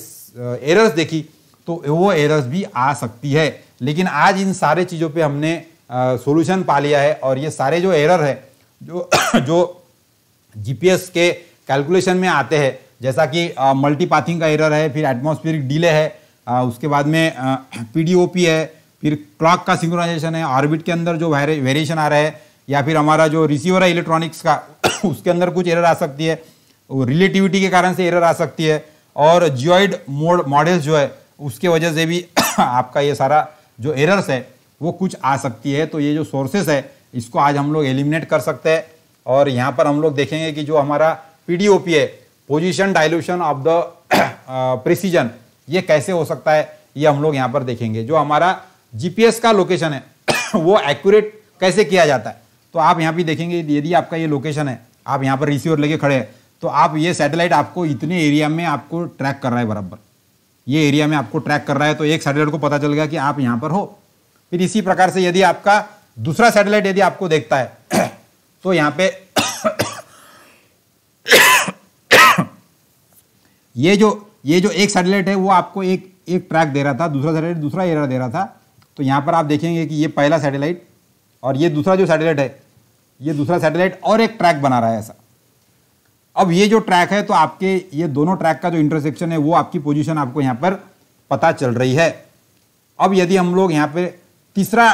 एरर्स देखी तो वो एरर्स भी आ सकती है लेकिन आज इन सारे चीज़ों पे हमने सॉल्यूशन पा लिया है और ये सारे जो एरर है जो जो जीपीएस के कैलकुलेशन में आते हैं जैसा कि मल्टीपाथिंग का एरर है फिर एटमॉस्फेरिक डिले है आ, उसके बाद में पीडीओपी है फिर क्लॉक का सिंक्रोनाइजेशन है ऑर्बिट के अंदर जो वेरिएशन आ रहा है या फिर हमारा जो रिसीवर है इलेक्ट्रॉनिक्स का उसके अंदर कुछ एरर आ सकती है रिलेटिविटी के कारण से एरर आ सकती है और जियोइड मोड मॉडल्स जो है उसके वजह से भी आपका ये सारा जो एरर्स है वो कुछ आ सकती है तो ये जो सोर्सेस है इसको आज हम लोग एलिमिनेट कर सकते हैं और यहाँ पर हम लोग देखेंगे कि जो हमारा पी है position dilution of the precision ये कैसे हो सकता है ये हम लोग यहाँ पर देखेंगे जो हमारा जीपीएस का लोकेशन है वो एक्यूरेट कैसे किया जाता है तो आप यहाँ भी देखेंगे यदि आपका ये लोकेशन है आप यहाँ पर रिसीवर लेके खड़े हैं तो आप ये सैटेलाइट आपको इतने एरिया में आपको ट्रैक कर रहा है बराबर ये एरिया में आपको ट्रैक कर रहा है तो एक सैटेलाइट को पता चल गया कि आप यहाँ पर हो फिर इसी प्रकार से यदि आपका दूसरा सैटेलाइट यदि आपको देखता है तो यहाँ पे ये जो ये जो एक सैटेलाइट है वो आपको एक एक ट्रैक दे रहा था दूसरा सैटेलाइट दूसरा एरिया दे रहा था तो यहाँ पर आप देखेंगे कि ये पहला सैटेलाइट और ये दूसरा जो सैटेलाइट है ये दूसरा सैटेलाइट और एक ट्रैक बना रहा है ऐसा अब ये जो ट्रैक है तो आपके ये दोनों ट्रैक का जो इंटरसेक्शन है वो आपकी पोजिशन आपको यहाँ पर पता चल रही है अब यदि हम लोग यहाँ पर तीसरा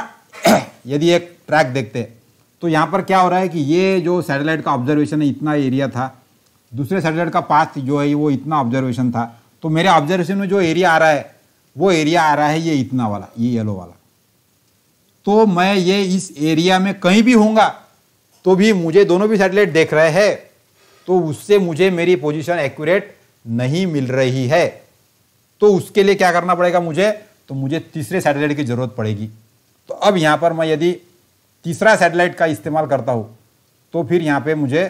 यदि एक ट्रैक देखते हैं तो यहाँ पर क्या हो रहा है कि ये जो सैटेलाइट का ऑब्जर्वेशन है इतना एरिया था दूसरे सैटेलाइट का पास जो है वो इतना ऑब्जर्वेशन था तो मेरे ऑब्जर्वेशन में जो एरिया आ रहा है वो एरिया आ रहा है ये इतना वाला ये येलो वाला तो मैं ये इस एरिया में कहीं भी हूँ तो भी मुझे दोनों भी सैटेलाइट देख रहे हैं तो उससे मुझे मेरी पोजीशन एक्यूरेट नहीं मिल रही है तो उसके लिए क्या करना पड़ेगा मुझे तो मुझे तीसरे सैटेलाइट की ज़रूरत पड़ेगी तो अब यहाँ पर मैं यदि तीसरा सैटेलाइट का इस्तेमाल करता हूँ तो फिर यहाँ पे मुझे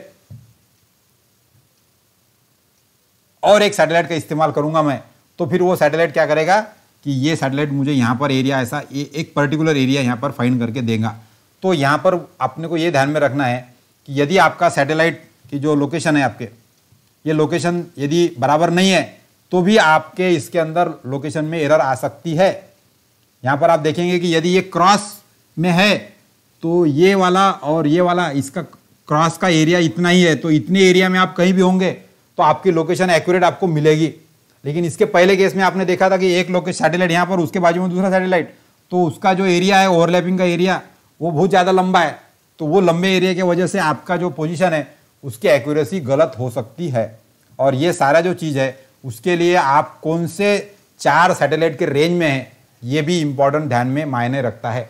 और एक सैटेलाइट का इस्तेमाल करूँगा मैं तो फिर वो सैटेलाइट क्या करेगा कि ये सैटेलाइट मुझे यहाँ पर एरिया ऐसा ए, एक पर्टिकुलर एरिया यहाँ पर फाइंड करके देगा तो यहाँ पर अपने को ये ध्यान में रखना है कि यदि आपका सैटेलाइट की जो लोकेशन है आपके ये लोकेशन यदि बराबर नहीं है तो भी आपके इसके अंदर लोकेशन में एरर आ सकती है यहाँ पर आप देखेंगे कि यदि ये क्रॉस में है तो ये वाला और ये वाला इसका क्रॉस का एरिया इतना ही है तो इतने एरिया में आप कहीं भी होंगे तो आपकी लोकेशन एक्यूरेट आपको मिलेगी लेकिन इसके पहले केस में आपने देखा था कि एक लोकेश सैटेलाइट यहाँ पर उसके बाजू में दूसरा सैटेलाइट तो उसका जो एरिया है ओवरलैपिंग का एरिया वो बहुत ज़्यादा लंबा है तो वो लंबे एरिया की वजह से आपका जो पोजिशन है उसकी एक्यूरेसी गलत हो सकती है और ये सारा जो चीज़ है उसके लिए आप कौन से चार सैटेलाइट के रेंज में हैं ये भी इम्पोर्टेंट ध्यान में मायने रखता है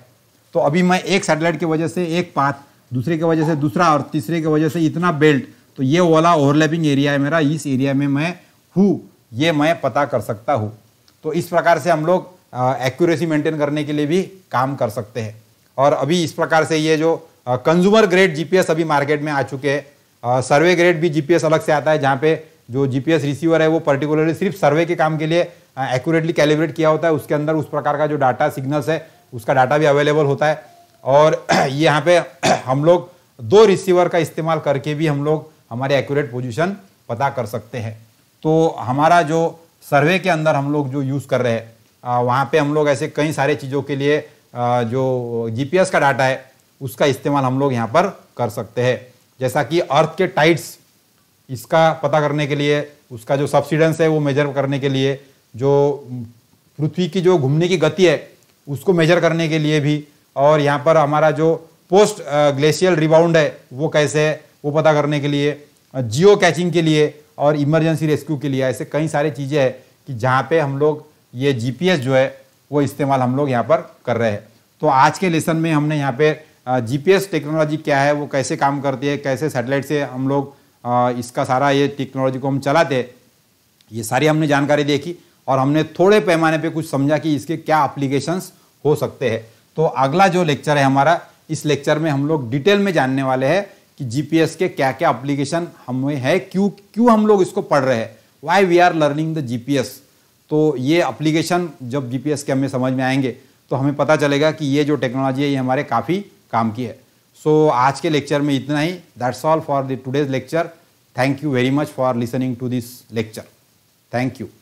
तो अभी मैं एक सैटेलाइट की वजह से एक पाथ दूसरे की वजह से दूसरा और तीसरे की वजह से इतना बेल्ट तो ये वाला ओवरलैपिंग एरिया है मेरा इस एरिया में मैं हूँ ये मैं पता कर सकता हूँ तो इस प्रकार से हम लोग एक्यूरेसी मेंटेन करने के लिए भी काम कर सकते हैं और अभी इस प्रकार से ये जो कंज्यूमर ग्रेड जीपीएस अभी मार्केट में आ चुके हैं सर्वे ग्रेड भी जीपीएस अलग से आता है जहाँ पे जो जीपीएस रिसीवर है वो पर्टिकुलरली सिर्फ सर्वे के काम के लिए एक्यूरेटली कैलिब्रेट किया होता है उसके अंदर उस प्रकार का जो डाटा सिग्नल्स है उसका डाटा भी अवेलेबल होता है और ये यहाँ पे हम लोग दो रिसीवर का इस्तेमाल करके भी हम लोग हमारे एक्यूरेट पोजिशन पता कर सकते हैं तो हमारा जो सर्वे के अंदर हम लोग जो यूज़ कर रहे हैं वहाँ पे हम लोग ऐसे कई सारे चीज़ों के लिए आ, जो जीपीएस का डाटा है उसका इस्तेमाल हम लोग यहाँ पर कर सकते हैं जैसा कि अर्थ के टाइट्स इसका पता करने के लिए उसका जो सब्सिडेंस है वो मेजर करने के लिए जो पृथ्वी की जो घूमने की गति है उसको मेजर करने के लिए भी और यहाँ पर हमारा जो पोस्ट ग्लेशियल रिबाउंड है वो कैसे है वो पता करने के लिए जियो कैचिंग के लिए और इमरजेंसी रेस्क्यू के लिए ऐसे कई सारी चीज़ें हैं कि जहाँ पे हम लोग ये जीपीएस जो है वो इस्तेमाल हम लोग यहाँ पर कर रहे हैं तो आज के लेसन में हमने यहाँ पे जीपीएस टेक्नोलॉजी क्या है वो कैसे काम करती है कैसे सैटेलाइट से हम लोग इसका सारा ये टेक्नोलॉजी को हम चलाते ये सारी हमने जानकारी देखी और हमने थोड़े पैमाने पे कुछ समझा कि इसके क्या अप्लीकेशंस हो सकते हैं तो अगला जो लेक्चर है हमारा इस लेक्चर में हम लोग डिटेल में जानने वाले हैं कि जीपीएस के क्या क्या अप्लीकेशन हमें है क्यों क्यों हम लोग इसको पढ़ रहे हैं why we are learning the GPS तो ये अप्लीकेशन जब जीपीएस के हमें समझ में आएंगे तो हमें पता चलेगा कि ये जो टेक्नोलॉजी है ये हमारे काफ़ी काम की है सो so, आज के लेक्चर में इतना ही that's all for the today's lecture thank you very much for listening to this lecture thank you